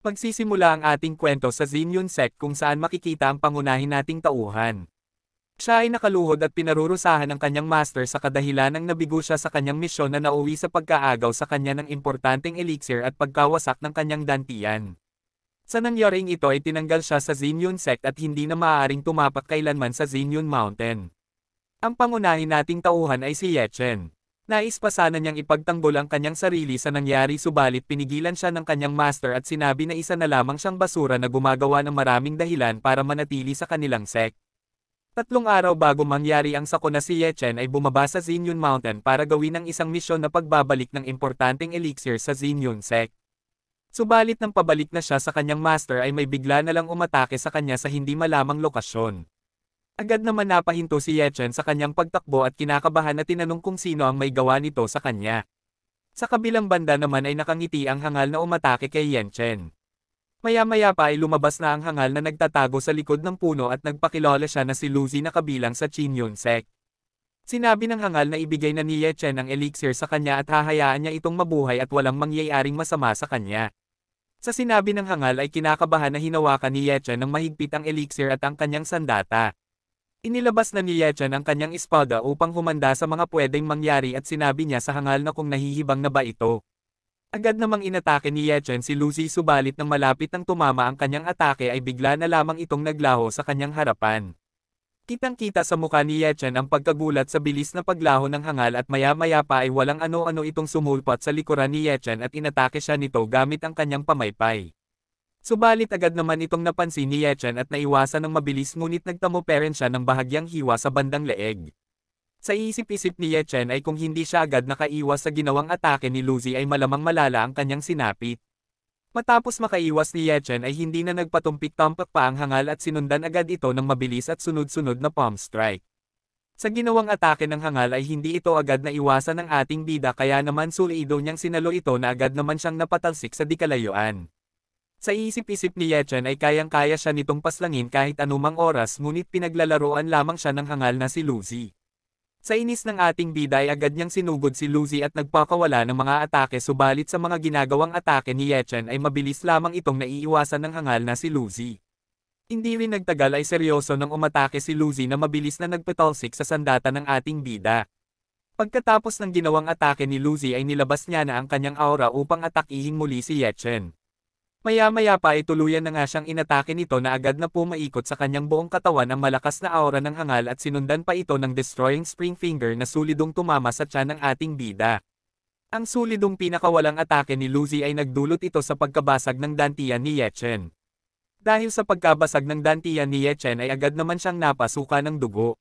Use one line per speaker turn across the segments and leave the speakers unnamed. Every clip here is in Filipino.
Pagsisimula ang ating kwento sa Zinyun sect kung saan makikita ang pangunahin nating tauhan. Siya ay nakaluhod at pinarurusahan ng kanyang master sa kadahilan ng nabigo siya sa kanyang misyon na nauwi sa pagkaagaw sa kanya ng importanteng elixir at pagkawasak ng kanyang dantian. Sa nangyaring ito ay tinanggal siya sa Zinyun sect at hindi na maaaring tumapak kailanman sa Zinyun Mountain. Ang pangunahin nating tauhan ay si Yechen. Nais pa sana niyang ipagtanggol ang kanyang sarili sa nangyari subalit pinigilan siya ng kanyang master at sinabi na isa na lamang siyang basura na gumagawa ng maraming dahilan para manatili sa kanilang sect. Tatlong araw bago mangyari ang sako na si Yechen ay bumaba sa Xinyun Mountain para gawin ang isang misyon na pagbabalik ng importanteng elixir sa Xinyun sect. Subalit nang pabalik na siya sa kanyang master ay may bigla na lang umatake sa kanya sa hindi malamang lokasyon. Agad naman napahinto si Yechen sa kanyang pagtakbo at kinakabahan na tinanong kung sino ang may gawa nito sa kanya. Sa kabilang banda naman ay nakangiti ang hangal na umatake kay Yechen. Maya-maya pa ay lumabas na ang hangal na nagtatago sa likod ng puno at nagpakilala siya na si Luzi na kabilang sa Chin Yun Sek. Sinabi ng hangal na ibigay na ni Yechen ang elixir sa kanya at hahayaan niya itong mabuhay at walang mangyayaring masama sa kanya. Sa sinabi ng hangal ay kinakabahan na hinawakan ni Yechen ng mahigpit ang elixir at ang kanyang sandata. Inilabas na ni Yechan ang kanyang espada upang humanda sa mga pwedeng mangyari at sinabi niya sa hangal na kung nahihibang na ba ito. Agad namang inatake ni Yechen si Lucy subalit nang malapit nang tumama ang kanyang atake ay bigla na lamang itong naglaho sa kanyang harapan. Kitang-kita sa mukha ni Yechen ang pagkagulat sa bilis na paglaho ng hangal at maya-maya pa ay walang ano-ano itong sumulpot sa likuran ni Yechen at inatake siya nito gamit ang kanyang pamaypay. Subalit agad naman itong napansin ni Yechen at naiwasan ng mabilis ngunit nagtamo pa rin siya ng bahagyang hiwa sa bandang leeg. Sa isip isip ni Yechen ay kung hindi siya agad nakaiwas sa ginawang atake ni Luzi ay malamang malala ang kanyang sinapit. Matapos makaiwas ni Yechen ay hindi na nagpatumpik-tampak pa ang hangal at sinundan agad ito ng mabilis at sunod-sunod na palm strike. Sa ginawang atake ng hangal ay hindi ito agad naiwasan ng ating bida kaya naman sulido niyang sinalo ito na agad naman siyang napatalsik sa dikalayuan. Sa iisip-isip ni Yechen ay kayang-kaya siya nitong paslangin kahit anumang oras ngunit pinaglalaroan lamang siya ng hangal na si Lucy. Sa inis ng ating bida ay agad niyang sinugod si Lucy at nagpakawala ng mga atake subalit sa mga ginagawang atake ni Yechen ay mabilis lamang itong naiiwasan ng hangal na si Lucy. Hindi rin nagtagal ay seryoso nang umatake si Lucy na mabilis na nagpatalsik sa sandata ng ating bida. Pagkatapos ng ginawang atake ni Lucy ay nilabas niya na ang kanyang aura upang atakihin muli si Yechen. Maya-maya pa ay tuluyan na nga siyang inatake nito na agad na pumaikot sa kanyang buong katawan ang malakas na aura ng hangal at sinundan pa ito ng destroying spring finger na sulidong tumama sa tiyan ng ating bida. Ang sulidong pinakawalang atake ni Luzi ay nagdulot ito sa pagkabasag ng dantian ni Yechen. Dahil sa pagkabasag ng dantian ni Yechen ay agad naman siyang napasuka ng dugo.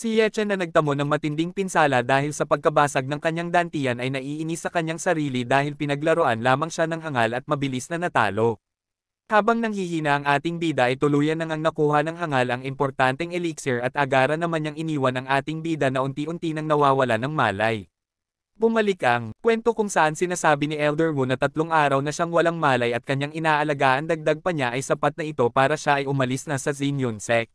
Si Yechen na nagtamo ng matinding pinsala dahil sa pagkabasag ng kanyang dantian ay naiinis sa kanyang sarili dahil pinaglaruan lamang siya ng hangal at mabilis na natalo. Habang nanghihina ang ating bida ay tuluyan nang ang nakuha ng hangal ang importanteng elixir at agara naman niyang iniwan ang ating bida na unti-unti nang nawawala ng malay. Bumalik ang kwento kung saan sinasabi ni Elder Wu na tatlong araw na siyang walang malay at kanyang inaalagaan dagdag pa niya ay sapat na ito para siya ay umalis na sa Zinyun sect.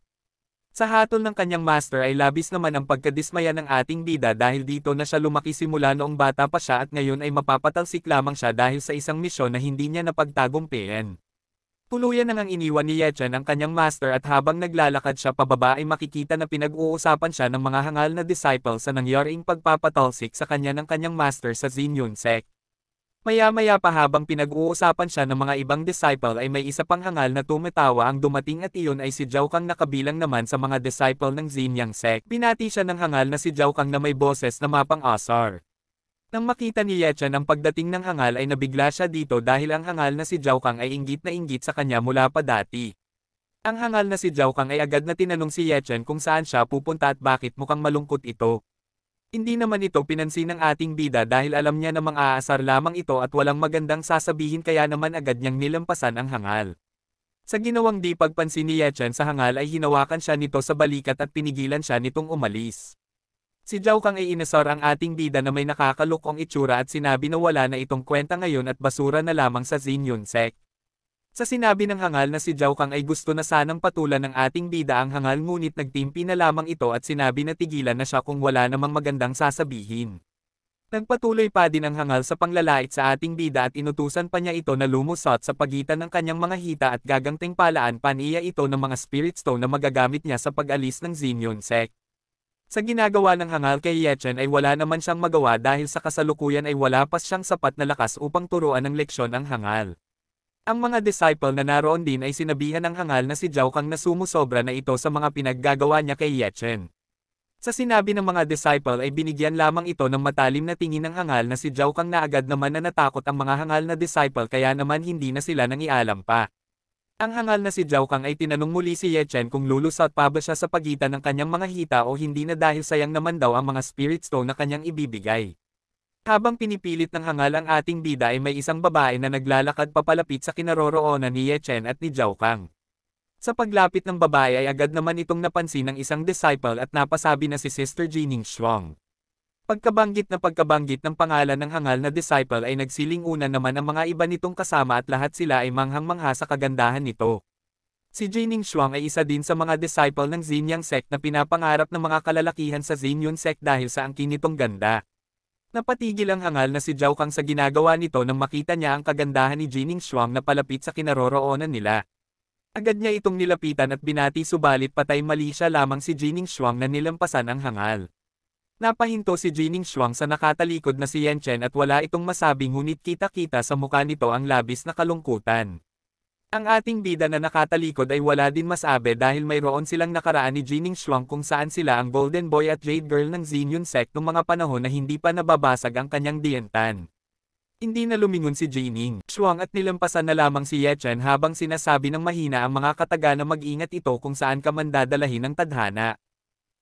Sa hatol ng kanyang master ay labis naman ang pagkadismaya ng ating bida dahil dito na siya lumaki simula noong bata pa siya at ngayon ay mapapatalsik lamang siya dahil sa isang misyon na hindi niya napagtagumpayan. Tuluyan nang iniwan ni Yechan ang kanyang master at habang naglalakad siya pababa ay makikita na pinag-uusapan siya ng mga hangal na disciples sa nangyaring pagpapatalsik sa kanya ng kanyang master sa Xinyun sect. Maya-maya pa habang pinag-uusapan siya ng mga ibang disciple ay may isa pang hangal na tumatawa ang dumating at iyon ay si Zhao Kang nakabilang naman sa mga disciple ng Xinyang sect. Pinati siya ng hangal na si Zhao Kang na may boses na mapang-asar. Nang makita ni Yechan ang pagdating ng hangal ay nabigla siya dito dahil ang hangal na si Zhao Kang ay inggit na inggit sa kanya mula pa dati. Ang hangal na si Zhao Kang ay agad na tinanong si Yechan kung saan siya pupunta at bakit mukhang malungkot ito. Hindi naman ito pinansin ng ating bida dahil alam niya na mang-aasar lamang ito at walang magandang sasabihin kaya naman agad niyang nilampasan ang hangal. Sa ginawang di pagpansin ni Yechen sa hangal ay hinawakan siya nito sa balikat at pinigilan siya nitong umalis. Si Zhao Kang ay inasar ang ating bida na may nakakalukong itsura at sinabi na wala na itong kwenta ngayon at basura na lamang sa Xin Yun Sek. Sa sinabi ng hangal na si Zhao Kang ay gusto na sanang patulan ng ating bida ang hangal ngunit nagtimpi na lamang ito at sinabi na tigilan na siya kung wala namang magandang sasabihin. Nagpatuloy pa din ang hangal sa panglalait sa ating bida at inutusan pa niya ito na lumusot sa pagitan ng kanyang mga hita at gagangting palaan paniya ito ng mga spirit stone na magagamit niya sa pag-alis ng Zinyon Sek. Sa ginagawa ng hangal kay Yechen ay wala naman siyang magawa dahil sa kasalukuyan ay wala pa siyang sapat na lakas upang turuan ng leksyon ang hangal. Ang mga disciple na naroon din ay sinabihan ang hangal na si Zhao Kang na sumusobra na ito sa mga pinaggagawa niya kay Yechen. Sa sinabi ng mga disciple ay binigyan lamang ito ng matalim na tingin ng hangal na si Zhao Kang na agad naman na natakot ang mga hangal na disciple kaya naman hindi na sila nang ialam pa. Ang hangal na si Zhao Kang ay tinanong muli si Yechen kung lulusot pa ba siya sa pagitan ng kanyang mga hita o hindi na dahil sayang naman daw ang mga spirit stone na kanyang ibibigay. Habang pinipilit ng hangal ang ating bida ay may isang babae na naglalakad papalapit sa kinaroroonan ni Ye Chen at ni Zhao Kang. Sa paglapit ng babae ay agad naman itong napansin ng isang disciple at napasabi na si Sister Jining Shuang. Pagkabanggit na pagkabanggit ng pangalan ng hangal na disciple ay nagsilingunan naman ang mga iba nitong kasama at lahat sila ay manghang-mangha sa kagandahan nito. Si Jining Shuang ay isa din sa mga disciple ng Xinyang sect na pinapangarap ng mga kalalakihan sa Xinyun sect dahil sa angkin nitong ganda. Napatigil ang hangal na si Zhao Kang sa ginagawa nito nang makita niya ang kagandahan ni Jining Shuang na palapit sa kinaroroonan nila. Agad niya itong nilapitan at binati subalit patay mali siya lamang si Jining Shuang na nilampasan ang hangal. Napahinto si Jining Shuang sa nakatalikod na si Yen Chen at wala itong masabing ngunit kita-kita sa mukha nito ang labis na kalungkutan. Ang ating bida na nakatalikod ay wala din masabi dahil mayroon silang nakaraan ni Jining Shuang kung saan sila ang Golden Boy at Jade Girl ng Xinyun Sect noong mga panahon na hindi pa nababasag ang kanyang dientan. Hindi na lumingon si Jining, Shuang at nilampasan na lamang si Yechen habang sinasabi ng mahina ang mga kataga na mag-ingat ito kung saan ka man dadalahin ang tadhana.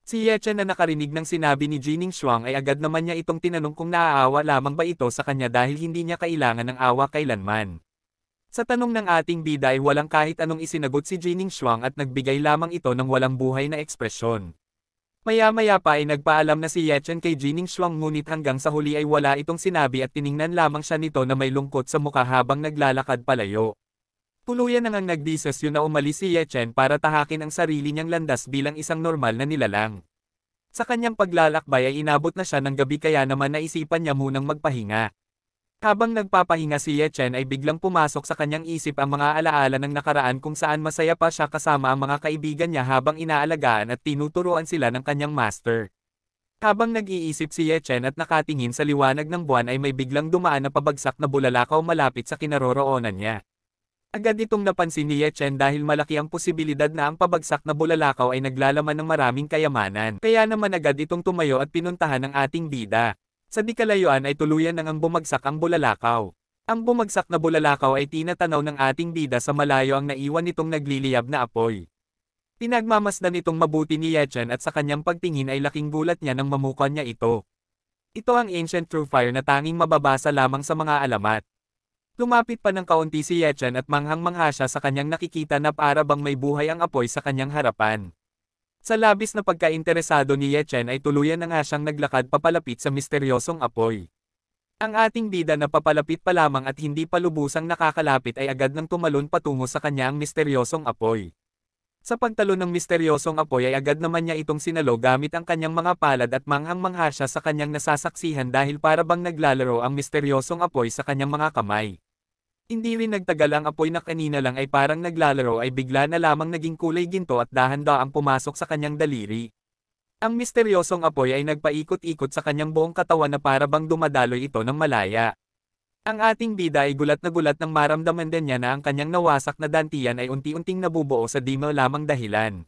Si Yechen na nakarinig ng sinabi ni Jining Shuang ay agad naman niya itong tinanong kung naaawa lamang ba ito sa kanya dahil hindi niya kailangan ng awa kailanman. Sa tanong ng ating bida ay walang kahit anong isinagot si Jining Shuang at nagbigay lamang ito ng walang buhay na ekspresyon. Maya-maya pa ay nagpaalam na si Yechen kay Jining Shuang ngunit hanggang sa huli ay wala itong sinabi at tiningnan lamang siya nito na may lungkot sa mukha habang naglalakad palayo. Tuluyan na ngang nagdisesyon na umalis si Yechen para tahakin ang sarili niyang landas bilang isang normal na nilalang. Sa kanyang paglalakbay ay inabot na siya ng gabi kaya naman naisipan niya munang magpahinga. Habang nagpapahinga si Ye Chen ay biglang pumasok sa kanyang isip ang mga alaala ng nakaraan kung saan masaya pa siya kasama ang mga kaibigan niya habang inaalagaan at tinuturuan sila ng kanyang master. Habang nag-iisip si Ye Chen at nakatingin sa liwanag ng buwan ay may biglang dumaan na pabagsak na bulalakaw malapit sa kinaroroonan niya. Agad itong napansin ni Ye Chen dahil malaki ang posibilidad na ang pabagsak na bulalakaw ay naglalaman ng maraming kayamanan. Kaya naman agad itong tumayo at pinuntahan ng ating bida. Sa dikalayuan ay tuluyan ng ang bumagsak ang bulalakaw. Ang bumagsak na bulalakaw ay tinatanaw ng ating bida sa malayo ang naiwan nitong nagliliyab na apoy. Pinagmamasdan itong mabuti ni Yechen at sa kanyang pagtingin ay laking gulat niya nang mamukha niya ito. Ito ang ancient true fire na tanging mababasa lamang sa mga alamat. Lumapit pa ng kaunti si Yechen at manghang-mangha siya sa kanyang nakikita na para bang may buhay ang apoy sa kanyang harapan. Sa labis na pagkainteresado ni Yechen ay tuluyan na nga siyang naglakad papalapit sa misteryosong apoy. Ang ating bida na papalapit pa lamang at hindi pa lubusang nakakalapit ay agad nang tumalon patungo sa kanya ang misteryosong apoy. Sa pagtalo ng misteryosong apoy ay agad naman niya itong sinalo gamit ang kanyang mga palad at manghang-mangha siya sa kanyang nasasaksihan dahil para bang naglalaro ang misteryosong apoy sa kanyang mga kamay. Hindi rin nagtagal ang apoy na kanina lang ay parang naglalaro ay bigla na lamang naging kulay ginto at dahan ang pumasok sa kanyang daliri. Ang misteryosong apoy ay nagpaikot-ikot sa kanyang buong katawan na para bang dumadaloy ito ng malaya. Ang ating bida ay gulat na gulat nang maramdaman din niya na ang kanyang nawasak na dantian ay unti-unting nabubuo sa dimo lamang dahilan.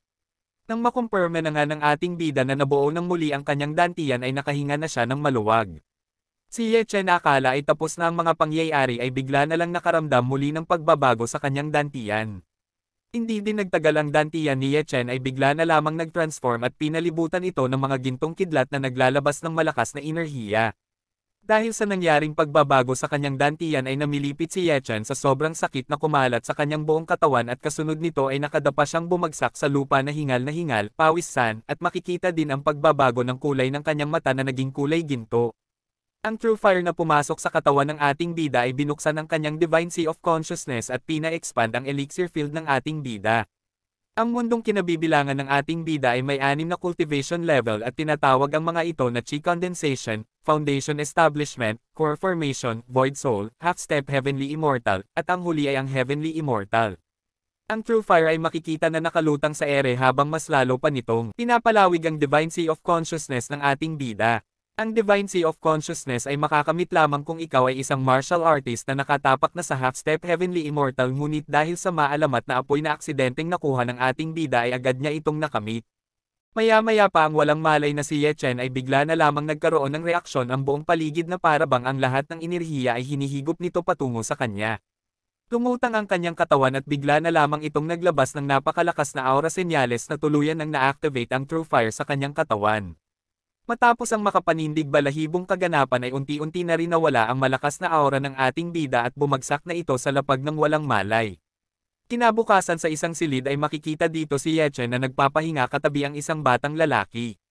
Nang makumpirma na nga ng ating bida na nabuo ng muli ang kanyang dantian ay nakahinga na siya ng maluwag. Si Ye Chen akala ay tapos na ang mga pangyayari ay bigla na lang nakaramdam muli ng pagbabago sa kanyang dantian. Hindi din nagtagal ang dantian ni Ye Chen ay bigla na lamang nag-transform at pinalibutan ito ng mga gintong kidlat na naglalabas ng malakas na enerhiya. Dahil sa nangyaring pagbabago sa kanyang dantian ay namilipit si Ye Chen sa sobrang sakit na kumalat sa kanyang buong katawan at kasunod nito ay nakadapa siyang bumagsak sa lupa na hingal na hingal, pawisan, at makikita din ang pagbabago ng kulay ng kanyang mata na naging kulay ginto. Ang true fire na pumasok sa katawan ng ating bida ay binuksan ang kanyang divine sea of consciousness at pina-expand ang elixir field ng ating bida. Ang mundong kinabibilangan ng ating bida ay may anim na cultivation level at tinatawag ang mga ito na chi condensation, foundation establishment, core formation, void soul, half-step heavenly immortal, at ang huli ay ang heavenly immortal. Ang true fire ay makikita na nakalutang sa ere habang mas lalo pa nitong pinapalawig ang divine sea of consciousness ng ating bida. Ang Divine Sea of Consciousness ay makakamit lamang kung ikaw ay isang martial artist na nakatapak na sa half-step Heavenly Immortal ngunit dahil sa maalamat na apoy na aksidenteng nakuha ng ating bida ay agad niya itong nakamit. Maya-maya pa ang walang malay na si Ye Chen ay bigla na lamang nagkaroon ng reaksyon ang buong paligid na parabang ang lahat ng enerhiya ay hinihigop nito patungo sa kanya. Tumutang ang kanyang katawan at bigla na lamang itong naglabas ng napakalakas na aura senyales na tuluyan ang na-activate ang true fire sa kanyang katawan. Matapos ang makapanindig balahibong kaganapan ay unti-unti na rin nawala ang malakas na aura ng ating bida at bumagsak na ito sa lapag ng walang malay. Kinabukasan sa isang silid ay makikita dito si Yeche na nagpapahinga katabi ang isang batang lalaki.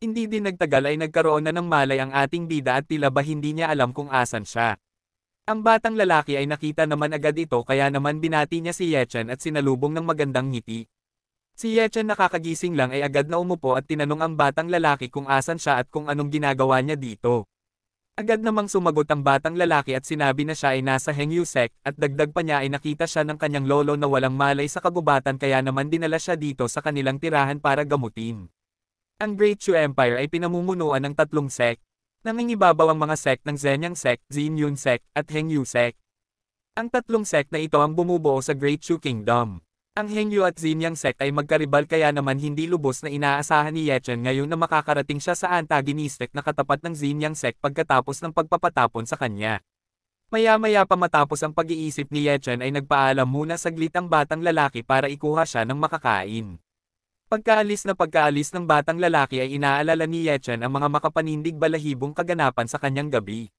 Hindi din nagtagal ay nagkaroon na ng malay ang ating bida at tila ba hindi niya alam kung asan siya. Ang batang lalaki ay nakita naman agad ito kaya naman binati niya si Yechen at sinalubong ng magandang ngiti. Si Yechen nakakagising lang ay agad na umupo at tinanong ang batang lalaki kung asan siya at kung anong ginagawa niya dito. Agad namang sumagot ang batang lalaki at sinabi na siya ay nasa Hengyu Hengyusek at dagdag pa niya ay nakita siya ng kanyang lolo na walang malay sa kagubatan kaya naman dinala siya dito sa kanilang tirahan para gamutin. Ang Great Chu Empire ay pinamumunuan ng tatlong sect. Nangingibabaw ang mga sect ng Zhenyang Sect, Xinyun Sect, at Hengyu Sect. Ang tatlong sect na ito ang bumubuo sa Great Chu Kingdom. Ang Hengyu at Xinyang sect ay magkaribal kaya naman hindi lubos na inaasahan ni Yechen ngayon na makakarating siya sa antagonistic na katapat ng Xinyang sect pagkatapos ng pagpapatapon sa kanya. Maya-maya pa matapos ang pag-iisip ni Yechen ay nagpaalam muna saglit ang batang lalaki para ikuha siya ng makakain. Pagkaalis na pagkaalis ng batang lalaki ay inaalala ni Yechen ang mga makapanindig balahibong kaganapan sa kanyang gabi.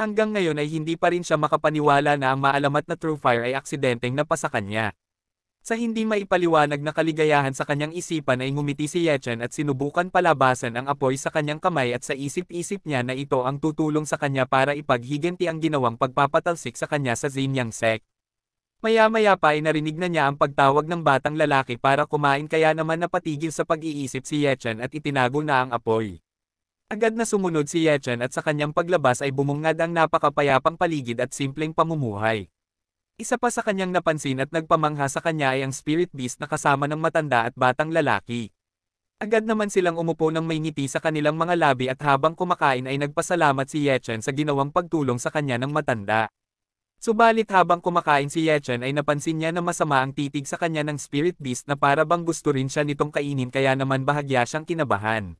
Hanggang ngayon ay hindi pa rin siya makapaniwala na ang maalamat na True Fire ay aksidenteng napasa kanya. Sa hindi maipaliwanag na kaligayahan sa kanyang isipan ay ngumiti si Yechen at sinubukan palabasan ang apoy sa kanyang kamay at sa isip-isip niya na ito ang tutulong sa kanya para ipaghiganti ang ginawang pagpapatalsik sa kanya sa Zinyang sect. Maya-maya pa ay narinig na niya ang pagtawag ng batang lalaki para kumain kaya naman napatigil sa pag-iisip si Yechen at itinago na ang apoy. Agad na sumunod si Yechen at sa kanyang paglabas ay bumungad ang napakapayapang paligid at simpleng pamumuhay. Isa pa sa kanyang napansin at nagpamangha sa kanya ay ang spirit beast na kasama ng matanda at batang lalaki. Agad naman silang umupo ng may ngiti sa kanilang mga labi at habang kumakain ay nagpasalamat si Yechen sa ginawang pagtulong sa kanya ng matanda. Subalit habang kumakain si Yechen ay napansin niya na masama ang titig sa kanya ng spirit beast na para bang gusto rin siya nitong kainin kaya naman bahagya siyang kinabahan.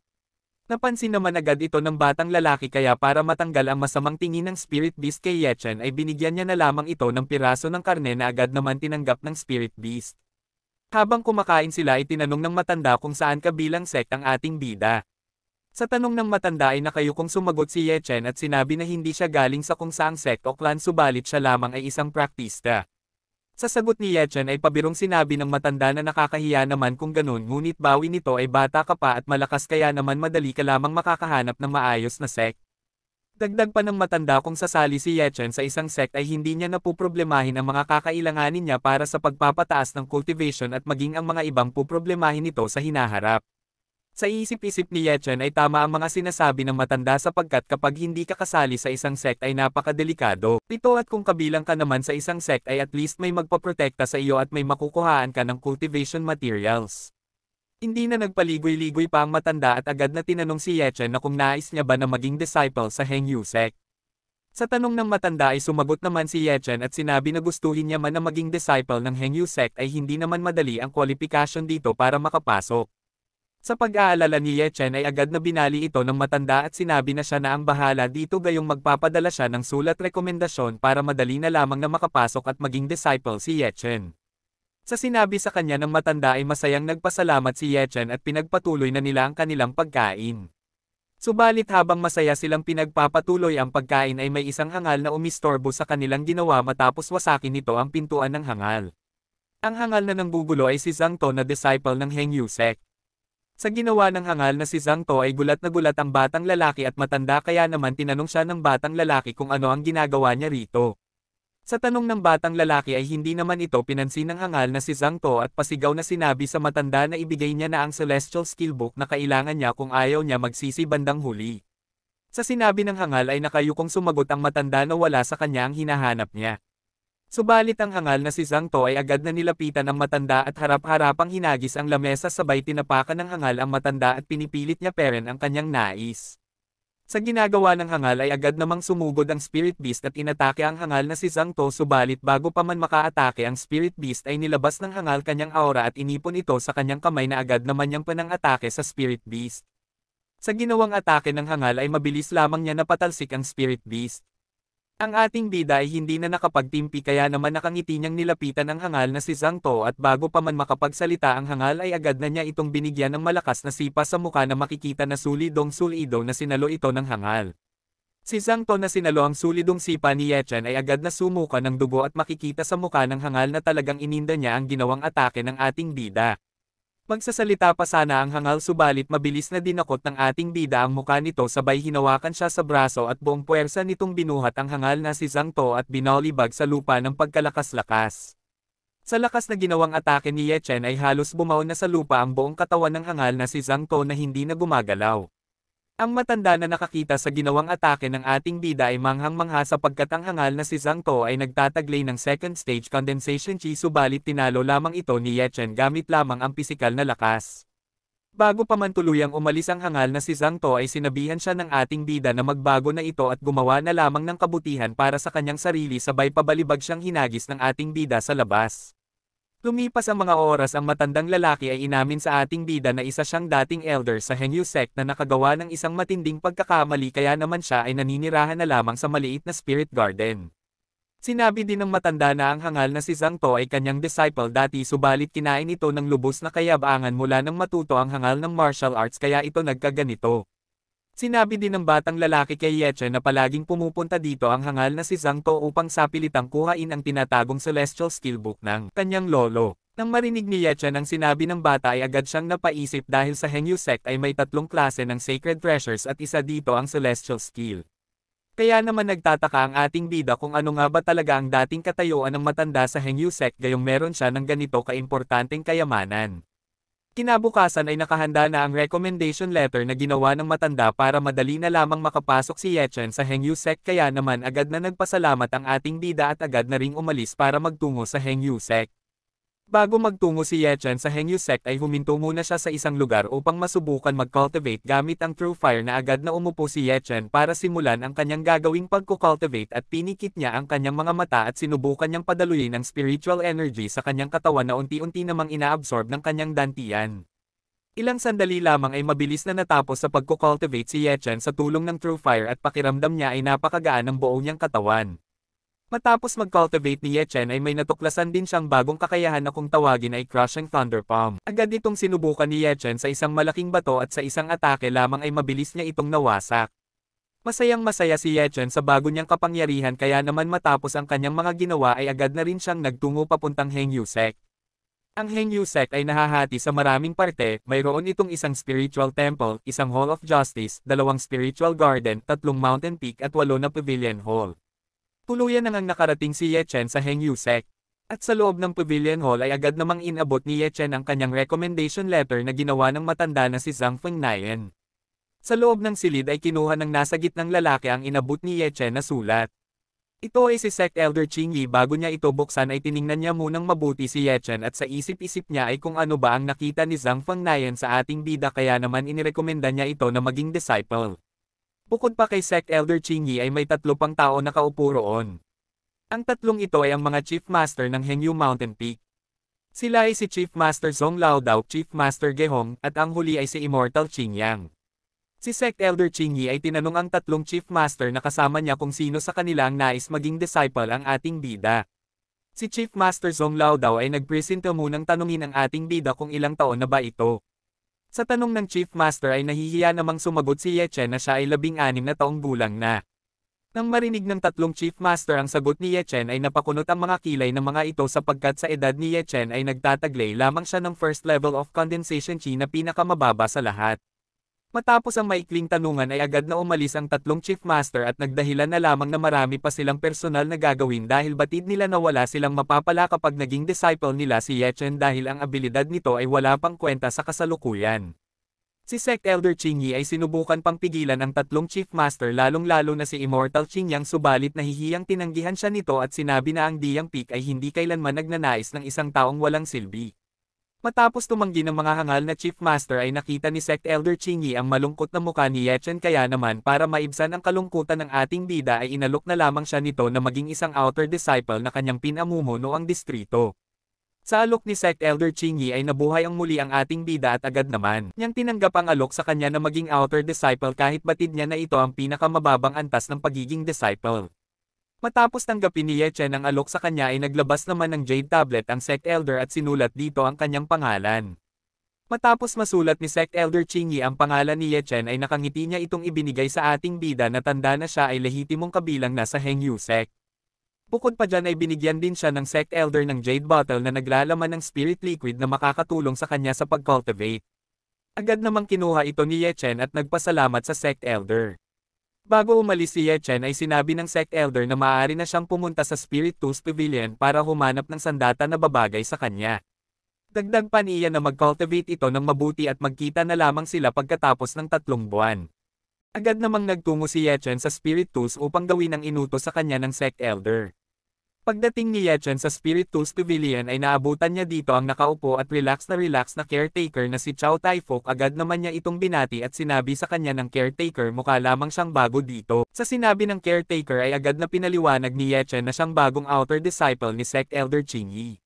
Napansin naman agad ito ng batang lalaki kaya para matanggal ang masamang tingin ng Spirit Beast kay Yechen ay binigyan niya na lamang ito ng piraso ng karne na agad naman tinanggap ng Spirit Beast. Habang kumakain sila ay tinanong ng matanda kung saan kabilang sect ang ating bida. Sa tanong ng matanda ay nakayo kung sumagot si Yechen at sinabi na hindi siya galing sa kung saang sect o clan subalit siya lamang ay isang praktista. Sa sagot ni Yechan ay pabirong sinabi ng matanda na nakakahiya naman kung ganun ngunit bawi nito ay bata ka pa at malakas kaya naman madali ka lamang makakahanap ng maayos na sek. Dagdag pa ng matanda kung sasali si Yechan sa isang sect ay hindi niya napuproblemahin ang mga kakailanganin niya para sa pagpapataas ng cultivation at maging ang mga ibang puproblemahin nito sa hinaharap. Sa isip-isip ni Yechen ay tama ang mga sinasabi ng matanda sapagkat kapag hindi ka kasali sa isang sect ay napakadelikado. Ito at kung kabilang ka naman sa isang sect ay at least may magpaprotekta sa iyo at may makukuhaan ka ng cultivation materials. Hindi na nagpaligoy-ligoy pa ang matanda at agad na tinanong si Yechen na kung nais niya ba na maging disciple sa Heng Yu sect. Sa tanong ng matanda ay sumagot naman si Yechen at sinabi na gustuhin niya man na maging disciple ng Heng Yu sect ay hindi naman madali ang kwalifikasyon dito para makapasok. Sa pag-aalala ni Yechen ay agad na binali ito ng matanda at sinabi na siya na ang bahala dito gayong magpapadala siya ng sulat rekomendasyon para madali na lamang na makapasok at maging disciple si Yechen. Sa sinabi sa kanya ng matanda ay masayang nagpasalamat si Yechen at pinagpatuloy na nila ang kanilang pagkain. Subalit habang masaya silang pinagpapatuloy ang pagkain ay may isang hangal na umistorbo sa kanilang ginawa matapos wasakin nito ang pintuan ng hangal. Ang hangal na nang nanggugulo ay si Zhang To na disciple ng Heng Yusek. Sa ginawa ng hangal na si Zhang To ay gulat na gulat ang batang lalaki at matanda kaya naman tinanong siya ng batang lalaki kung ano ang ginagawa niya rito. Sa tanong ng batang lalaki ay hindi naman ito pinansin ng hangal na si Zhang To at pasigaw na sinabi sa matanda na ibigay niya na ang Celestial Skillbook na kailangan niya kung ayaw niya magsisi bandang huli. Sa sinabi ng hangal ay nakayukong sumagot ang matanda na wala sa kanya ang hinahanap niya. Subalit ang hangal na si Zhang To ay agad na nilapitan ang matanda at harap-harapang hinagis ang lamesa sabay tinapakan ng hangal ang matanda at pinipilit niya peren ang kanyang nais. Sa ginagawa ng hangal ay agad namang sumugod ang Spirit Beast at inatake ang hangal na si Zhang To subalit bago pa man makaatake ang Spirit Beast ay nilabas ng hangal kanyang aura at inipon ito sa kanyang kamay na agad naman niyang panang-atake sa Spirit Beast. Sa ginawang atake ng hangal ay mabilis lamang niya napatalsik ang Spirit Beast. Ang ating bida ay hindi na nakapagtimpi kaya naman nakangiti niyang nilapitan ang hangal na si Zhang To at bago pa man makapagsalita ang hangal ay agad na niya itong binigyan ng malakas na sipa sa mukha na makikita na sulidong sulido na sinalo ito ng hangal. Si Zhang To na sinalo ang sulidong sipa ni Yechen ay agad na sumuka ng dugo at makikita sa mukha ng hangal na talagang ininda niya ang ginawang atake ng ating bida. Magsasalita pa sana ang hangal subalit mabilis na dinakot ng ating bida ang muka nito sabay hinawakan siya sa braso at buong puwersa nitong binuhat ang hangal na si Zangto at binolibag sa lupa ng pagkalakas-lakas. Sa lakas na ginawang atake ni Ye Chen ay halos bumaon na sa lupa ang buong katawan ng hangal na si Zangto na hindi na gumagalaw. Ang matanda na nakakita sa ginawang atake ng ating bida ay manghang-mangha sapagkat ang hangal na si Zhang To ay nagtataglay ng second stage condensation chi subalit tinalo lamang ito ni Yechen gamit lamang ang pisikal na lakas. Bago pa man tuluyang umalis ang hangal na si Zhang To ay sinabihan siya ng ating bida na magbago na ito at gumawa na lamang ng kabutihan para sa kanyang sarili sabay pabalibag siyang hinagis ng ating bida sa labas. Lumipas ang mga oras ang matandang lalaki ay inamin sa ating bida na isa siyang dating elder sa Hengyu sect na nakagawa ng isang matinding pagkakamali kaya naman siya ay naninirahan na lamang sa maliit na spirit garden. Sinabi din ng matanda na ang hangal na si Zhang To ay kanyang disciple dati subalit kinain ito ng lubos na kayabangan mula nang matuto ang hangal ng martial arts kaya ito nagkaganito. Sinabi din ng batang lalaki kay Yeche na palaging pumupunta dito ang hangal na si Zhang To upang sapilitang kuhain ang tinatagong celestial skill book ng kanyang lolo. Nang marinig ni Yechen ang sinabi ng bata ay agad siyang napaisip dahil sa Hengyu sect ay may tatlong klase ng sacred treasures at isa dito ang celestial skill. Kaya naman nagtataka ang ating bida kung ano nga ba talaga ang dating katayuan ng matanda sa Hengyu sect gayong meron siya ng ganito kaimportanteng kayamanan. Kinabukasan ay nakahanda na ang recommendation letter na ginawa ng matanda para madali na lamang makapasok si Yechen sa Hengyusek kaya naman agad na nagpasalamat ang ating bida at agad na ring umalis para magtungo sa Hengyusek. Bago magtungo si Yechan sa Hengyu sect ay huminto muna siya sa isang lugar upang masubukan mag-cultivate gamit ang true fire na agad na umupo si Yechan para simulan ang kanyang gagawing pagko-cultivate at pinikit niya ang kanyang mga mata at sinubukan niyang padaluyin ang spiritual energy sa kanyang katawan na unti-unti namang inaabsorb ng kanyang dantian. Ilang sandali lamang ay mabilis na natapos sa pagko-cultivate si Yechan sa tulong ng True Fire at pakiramdam niya ay napakagaan ng buong niyang katawan. Matapos mag-cultivate ni Yechen ay may natuklasan din siyang bagong kakayahan na kung tawagin ay Crushing Thunder Palm. Agad itong sinubukan ni Yechen sa isang malaking bato at sa isang atake lamang ay mabilis niya itong nawasak. Masayang masaya si Yechen sa bago niyang kapangyarihan kaya naman matapos ang kanyang mga ginawa ay agad na rin siyang nagtungo papuntang Heng Yusek. Ang Heng Yusek ay nahahati sa maraming parte, mayroon itong isang spiritual temple, isang hall of justice, dalawang spiritual garden, tatlong mountain peak at walo na pavilion hall. Tuluyan na ngang nakarating si Ye Chen sa Heng Yusek. At sa loob ng Pavilion Hall ay agad namang inabot ni Ye Chen ang kanyang recommendation letter na ginawa ng matanda na si Zhang Fengnayan. Sa loob ng silid ay kinuha ng nasa ng lalaki ang inabot ni Ye Chen na sulat. Ito ay si Sect Elder Ching Yi bago niya ito buksan ay tiningnan niya munang mabuti si Ye Chen at sa isip-isip niya ay kung ano ba ang nakita ni Zhang Fengnayan sa ating bida kaya naman inirekomenda niya ito na maging disciple. Bukod pa kay Sect Elder Chingyi ay may tatlo pang tao na kaupo roon. Ang tatlong ito ay ang mga Chief Master ng Hengyu Mountain Peak. Sila ay si Chief Master Song Lao Dao, Chief Master Gehong, at ang huli ay si Immortal Qingyang. Si Sect Elder Chingyi ay tinanong ang tatlong Chief Master na kasama niya kung sino sa kanila ang nais maging disciple ang ating bida. Si Chief Master Song Lao Dao ay nagpresenta munang tanungin ang ating bida kung ilang taon na ba ito. Sa tanong ng Chief Master ay nahihiya namang sumagot si Yeche na siya ay labing-anim na taong gulang na. Nang marinig ng tatlong Chief Master ang sagot ni Yechen ay napakunot ang mga kilay ng mga ito sapagkat sa edad ni Yechen ay nagtataglay lamang siya ng first level of condensation chi na pinakamababa sa lahat. Matapos ang maikling tanungan ay agad na umalis ang tatlong chief master at nagdahilan na lamang na marami pa silang personal na gagawin dahil batid nila na wala silang mapapala kapag naging disciple nila si Yechen dahil ang abilidad nito ay wala pang kwenta sa kasalukuyan. Si Sect Elder Chingyi ay sinubukan pang pigilan ang tatlong chief master lalong-lalo na si Immortal Qingyang subalit nahihiyang tinanggihan siya nito at sinabi na ang Diyang Peak ay hindi kailanman nagnanais ng isang taong walang silbi. Matapos tumanggi ng mga hangal na Chief Master ay nakita ni Sect Elder Chingyi ang malungkot na mukha ni Yechen kaya naman para maibsan ang kalungkutan ng ating bida ay inalok na lamang siya nito na maging isang outer disciple na kanyang pinamumuno ang distrito. Sa alok ni Sect Elder Chingyi ay nabuhay ang muli ang ating bida at agad naman niyang tinanggap ang alok sa kanya na maging outer disciple kahit batid niya na ito ang pinakamababang antas ng pagiging disciple. Matapos tanggapin ni Yechen ang alok sa kanya ay naglabas naman ng Jade Tablet ang Sect Elder at sinulat dito ang kanyang pangalan. Matapos masulat ni Sect Elder Chingy ang pangalan ni Yechen ay nakangiti niya itong ibinigay sa ating bida na tanda na siya ay lehitimong kabilang na sa Hengyu Sect. Bukod pa dyan ay binigyan din siya ng Sect Elder ng Jade Bottle na naglalaman ng Spirit Liquid na makakatulong sa kanya sa pagcultivate. Agad namang kinuha ito ni Yechen at nagpasalamat sa Sect Elder. Bago umalis si Yechen ay sinabi ng sect elder na maaari na siyang pumunta sa Spirit Tools Pavilion para humanap ng sandata na babagay sa kanya. Dagdag pa niya na mag-cultivate ito ng mabuti at magkita na lamang sila pagkatapos ng tatlong buwan. Agad namang nagtungo si Yechen sa Spirit Tools upang gawin ang inuto sa kanya ng sect elder. Pagdating ni Yechen sa Spirit Tools Pavilion ay naabutan niya dito ang nakaupo at relax na relax na caretaker na si Chow Tai Fook agad naman niya itong binati at sinabi sa kanya ng caretaker mukha lamang siyang bago dito. Sa sinabi ng caretaker ay agad na pinaliwanag ni Yechen na siyang bagong outer disciple ni Sect Elder Ching Yi.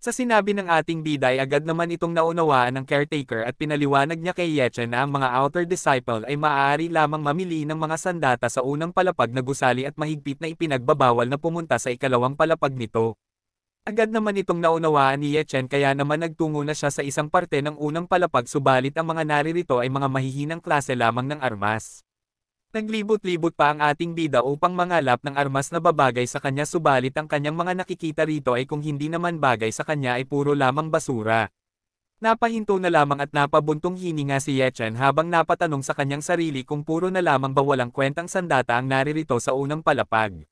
Sa sinabi ng ating biday agad naman itong naunawaan ng caretaker at pinaliwanag niya kay Yechen na ang mga outer disciple ay maaari lamang mamili ng mga sandata sa unang palapag na gusali at mahigpit na ipinagbabawal na pumunta sa ikalawang palapag nito. Agad naman itong naunawaan ni Yechen kaya naman nagtungo na siya sa isang parte ng unang palapag subalit ang mga naririto ay mga mahihinang klase lamang ng armas. Naglibot-libot pa ang ating bida upang mangalap ng armas na babagay sa kanya subalit ang kanyang mga nakikita rito ay kung hindi naman bagay sa kanya ay puro lamang basura. Napahinto na lamang at napabuntong hininga si Yechen habang napatanong sa kanyang sarili kung puro na lamang ba walang kwentang sandata ang naririto sa unang palapag.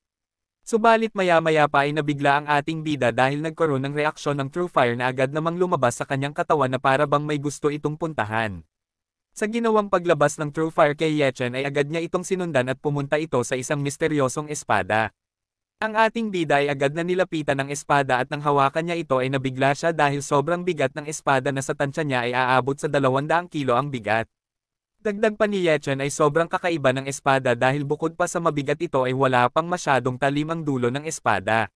Subalit maya-maya pa ay nabigla ang ating bida dahil nagkaroon ng reaksyon ng True Fire na agad namang lumabas sa kanyang katawan na para bang may gusto itong puntahan. Sa ginawang paglabas ng True Fire kay Yechen ay agad niya itong sinundan at pumunta ito sa isang misteryosong espada. Ang ating bida ay agad na nilapitan ng espada at nang hawakan niya ito ay nabigla siya dahil sobrang bigat ng espada na sa tansya niya ay aabot sa 200 kilo ang bigat. Dagdag pa ni Yechen ay sobrang kakaiba ng espada dahil bukod pa sa mabigat ito ay wala pang masyadong talim ang dulo ng espada.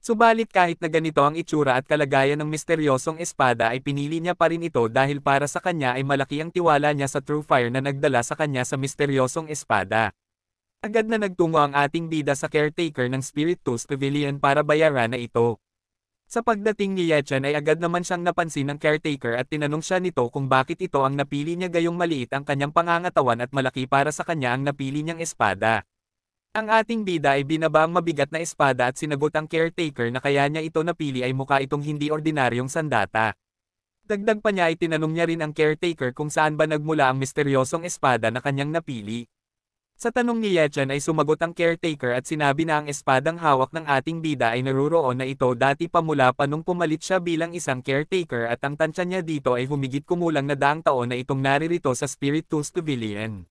Subalit kahit na ganito ang itsura at kalagayan ng misteryosong espada ay pinili niya pa rin ito dahil para sa kanya ay malaki ang tiwala niya sa true fire na nagdala sa kanya sa misteryosong espada. Agad na nagtungo ang ating bida sa caretaker ng Spirit Tools Pavilion para bayaran na ito. Sa pagdating ni Yechen ay agad naman siyang napansin ng caretaker at tinanong siya nito kung bakit ito ang napili niya gayong maliit ang kanyang pangangatawan at malaki para sa kanya ang napili niyang espada. Ang ating bida ay binaba ang mabigat na espada at sinagot ang caretaker na kaya niya ito napili ay mukha itong hindi ordinaryong sandata. Dagdag pa niya ay tinanong niya rin ang caretaker kung saan ba nagmula ang misteryosong espada na kanyang napili. Sa tanong ni Yechan ay sumagot ang caretaker at sinabi na ang espadang hawak ng ating bida ay naruroon na ito dati pa mula pa nung pumalit siya bilang isang caretaker at ang tansya niya dito ay humigit kumulang na daang taon na itong naririto sa Spirit Tools Pavilion.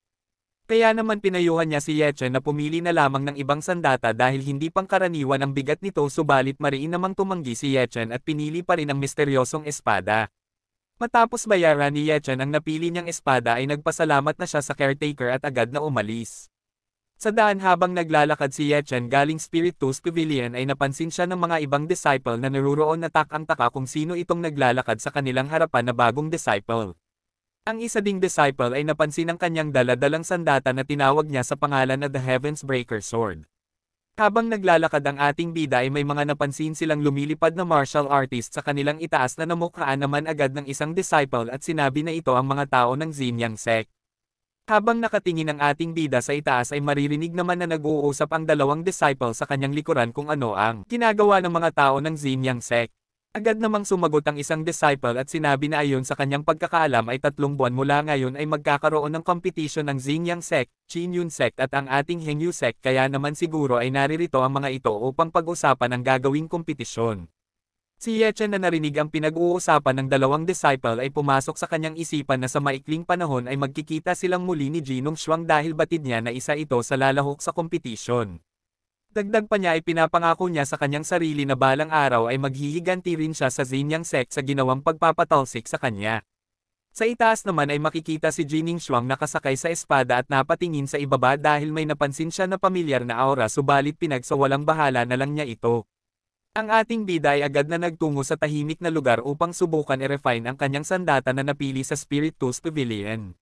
Kaya naman pinayuhan niya si Yeche na pumili na lamang ng ibang sandata dahil hindi pangkaraniwan ang bigat nito subalit mariin namang tumanggi si Yechen at pinili pa rin ang misteryosong espada. Matapos bayaran ni Yechen ang napili niyang espada ay nagpasalamat na siya sa caretaker at agad na umalis. Sa daan habang naglalakad si Yechen galing Spiritus Pavilion ay napansin siya ng mga ibang disciple na naruroon na takang taka kung sino itong naglalakad sa kanilang harapan na bagong disciple. Ang isa ding disciple ay napansin ang kanyang daladalang sandata na tinawag niya sa pangalan na The Heavens Breaker Sword. Habang naglalakad ang ating bida ay may mga napansin silang lumilipad na martial artist sa kanilang itaas na namukhaan naman agad ng isang disciple at sinabi na ito ang mga tao ng Xinyang sect. Habang nakatingin ang ating bida sa itaas ay maririnig naman na nag-uusap ang dalawang disciple sa kanyang likuran kung ano ang ginagawa ng mga tao ng Xinyang sect. Agad namang sumagot ang isang disciple at sinabi na ayon sa kanyang pagkakaalam ay tatlong buwan mula ngayon ay magkakaroon ng competition ng Xingyang Sect, Qinyun Sect at ang ating Hengyu Sect kaya naman siguro ay naririto ang mga ito upang pag-usapan ang gagawing kompetisyon. Si Yechen na narinig ang pinag-uusapan ng dalawang disciple ay pumasok sa kanyang isipan na sa maikling panahon ay magkikita silang muli ni Jinong Shuang dahil batid niya na isa ito sa lalahok sa kompetisyon. Dagdag pa niya ay pinapangako niya sa kanyang sarili na balang araw ay maghihiganti rin siya sa Zinyang Sect sa ginawang pagpapatalsik sa kanya. Sa itaas naman ay makikita si Jining Shuang nakasakay sa espada at napatingin sa ibaba dahil may napansin siya na pamilyar na aura subalit pinagsawalang bahala na lang niya ito. Ang ating bida ay agad na nagtungo sa tahimik na lugar upang subukan i-refine ang kanyang sandata na napili sa Spirit Tools Pavilion.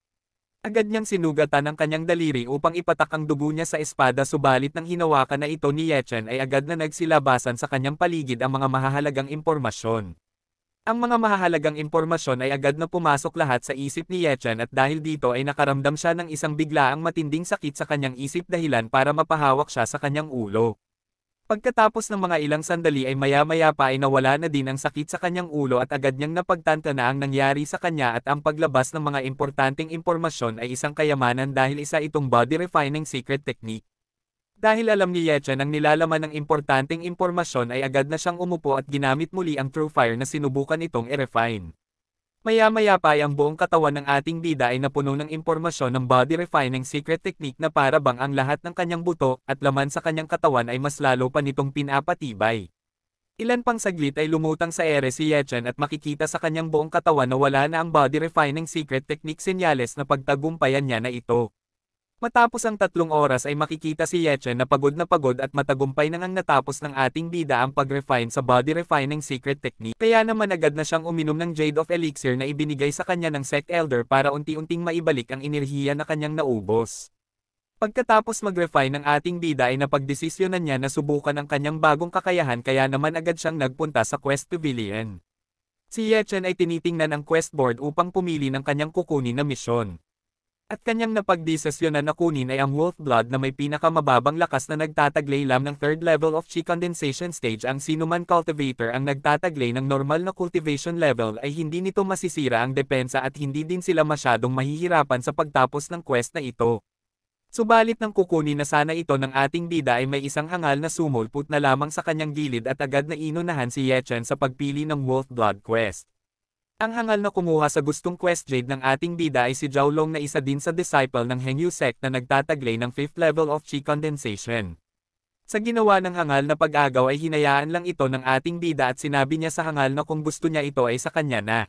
Agad niyang sinugatan ang kanyang daliri upang ipatak ang dugo niya sa espada subalit nang hinawakan na ito ni Yechen ay agad na nagsilabasan sa kanyang paligid ang mga mahahalagang impormasyon. Ang mga mahahalagang impormasyon ay agad na pumasok lahat sa isip ni Yechen at dahil dito ay nakaramdam siya ng isang biglaang matinding sakit sa kanyang isip dahilan para mapahawak siya sa kanyang ulo. Pagkatapos ng mga ilang sandali ay maya-maya pa ay nawala na din ang sakit sa kanyang ulo at agad niyang napagtanta na ang nangyari sa kanya at ang paglabas ng mga importanteng impormasyon ay isang kayamanan dahil isa itong body refining secret technique. Dahil alam ni Yecha nang nilalaman ng importanteng impormasyon ay agad na siyang umupo at ginamit muli ang true fire na sinubukan itong i-refine. Maya-maya pa ang buong katawan ng ating bida ay napuno ng impormasyon ng body refining secret technique na para bang ang lahat ng kanyang buto at laman sa kanyang katawan ay mas lalo pa nitong pinapatibay. Ilan pang saglit ay lumutang sa ere si Yechen at makikita sa kanyang buong katawan na wala na ang body refining secret technique senyales na pagtagumpayan niya na ito. Matapos ang tatlong oras ay makikita si Yechen na pagod na pagod at matagumpay nang ngang natapos ng ating bida ang pag-refine sa body refining secret technique. Kaya naman agad na siyang uminom ng Jade of Elixir na ibinigay sa kanya ng Sect Elder para unti-unting maibalik ang enerhiya na kanyang naubos. Pagkatapos mag-refine ng ating bida ay napagdesisyonan niya na subukan ang kanyang bagong kakayahan kaya naman agad siyang nagpunta sa Quest Pavilion. Si Yechen ay tinitingnan ang quest board upang pumili ng kanyang kukunin na misyon. At kanyang napagdesisyonan na kunin ay ang wolf blood na may pinakamababang lakas na nagtataglay lam ng third level of chi condensation stage ang sinuman cultivator ang nagtataglay ng normal na cultivation level ay hindi nito masisira ang depensa at hindi din sila masyadong mahihirapan sa pagtapos ng quest na ito. Subalit nang kukunin na sana ito ng ating bida ay may isang hangal na sumulpot na lamang sa kanyang gilid at agad na inunahan si Yechen sa pagpili ng wolf blood quest. Ang hangal na kumuha sa gustong quest jade ng ating bida ay si Zhao Long na isa din sa disciple ng Hengyu sect na nagtataglay ng 5th level of Qi condensation. Sa ginawa ng hangal na pag-agaw ay hinayaan lang ito ng ating bida at sinabi niya sa hangal na kung gusto niya ito ay sa kanya na.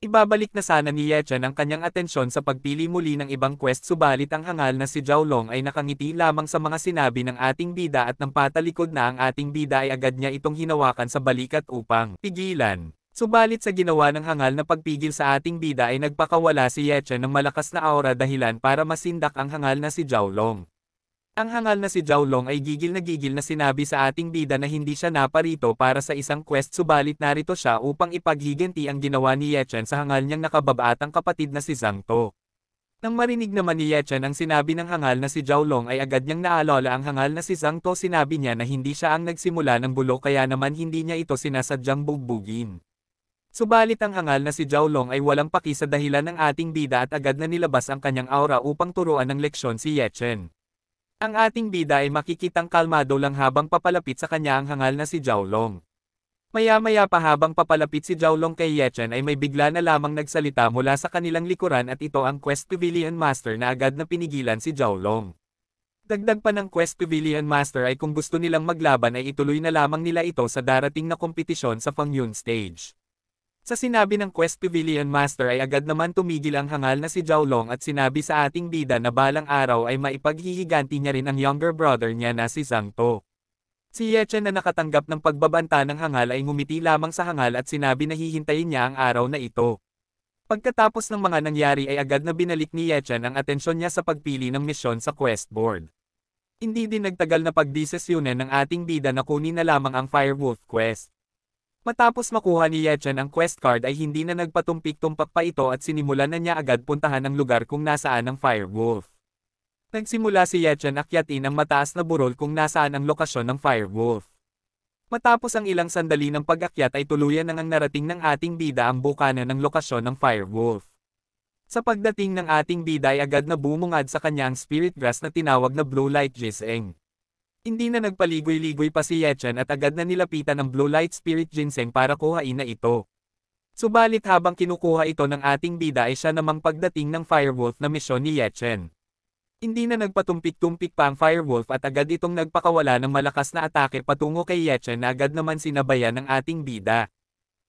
Ibabalik na sana ni Yechen ang kanyang atensyon sa pagpili muli ng ibang quest subalit ang hangal na si Zhao Long ay nakangiti lamang sa mga sinabi ng ating bida at nang patalikod na ang ating bida ay agad niya itong hinawakan sa balikat upang pigilan. Subalit sa ginawa ng hangal na pagpigil sa ating bida ay nagpakawala si Yechen ng malakas na aura dahilan para masindak ang hangal na si Zhao Long. Ang hangal na si Zhao Long ay gigil na gigil na sinabi sa ating bida na hindi siya naparito para sa isang quest subalit narito siya upang ipaghiganti ang ginawa ni Yechen sa hangal niyang nakababaatang kapatid na si Zhang To. Nang marinig naman ni Yechen ang sinabi ng hangal na si Zhao Long ay agad niyang naalala ang hangal na si Zhang To sinabi niya na hindi siya ang nagsimula ng bulo kaya naman hindi niya ito sinasadyang bugbugin. Subalit ang hangal na si Zhao Long ay walang paki sa dahilan ng ating bida at agad na nilabas ang kanyang aura upang turuan ng leksyon si Ye Chen. Ang ating bida ay makikitang kalmado lang habang papalapit sa kanya ang hangal na si Zhao Long. Maya-maya pa habang papalapit si Zhao Long kay Chen ay may bigla na lamang nagsalita mula sa kanilang likuran at ito ang Quest Pavilion Master na agad na pinigilan si Zhao Long. Dagdag pa ng Quest Pavilion Master ay kung gusto nilang maglaban ay ituloy na lamang nila ito sa darating na kompetisyon sa Fangyun stage. Sa sinabi ng Quest Pavilion Master ay agad naman tumigil ang hangal na si Zhao Long at sinabi sa ating bida na balang araw ay maipaghihiganti niya rin ang younger brother niya na si Zhang To. Si Yechen na nakatanggap ng pagbabanta ng hangal ay ngumiti lamang sa hangal at sinabi na hihintayin niya ang araw na ito. Pagkatapos ng mga nangyari ay agad na binalik ni Yechen ang atensyon niya sa pagpili ng misyon sa quest board. Hindi din nagtagal na pagdesisyonan ng ating bida na kunin na lamang ang Firewolf quest. Matapos makuha ni Yechan ang quest card ay hindi na nagpatumpik-tumpak pa ito at sinimulan na niya agad puntahan ang lugar kung nasaan ang Firewolf. Nagsimula si Yechan akyatin ang mataas na burol kung nasaan ang lokasyon ng Firewolf. Matapos ang ilang sandali ng pag-akyat ay tuluyan nang ang narating ng ating bida ang bukana ng lokasyon ng Firewolf. Sa pagdating ng ating bida ay agad na bumungad sa kanya ang spirit grass na tinawag na Blue Light Jiseng. Hindi na nagpaligoy-ligoy pa si Yechen at agad na nilapitan ng Blue Light Spirit Ginseng para kuhain na ito. Subalit habang kinukuha ito ng ating bida ay siya namang pagdating ng Firewolf na misyon ni Yechen. Hindi na nagpatumpik-tumpik pa ang Firewolf at agad itong nagpakawala ng malakas na atake patungo kay Yechen na agad naman sinabayan ng ating bida.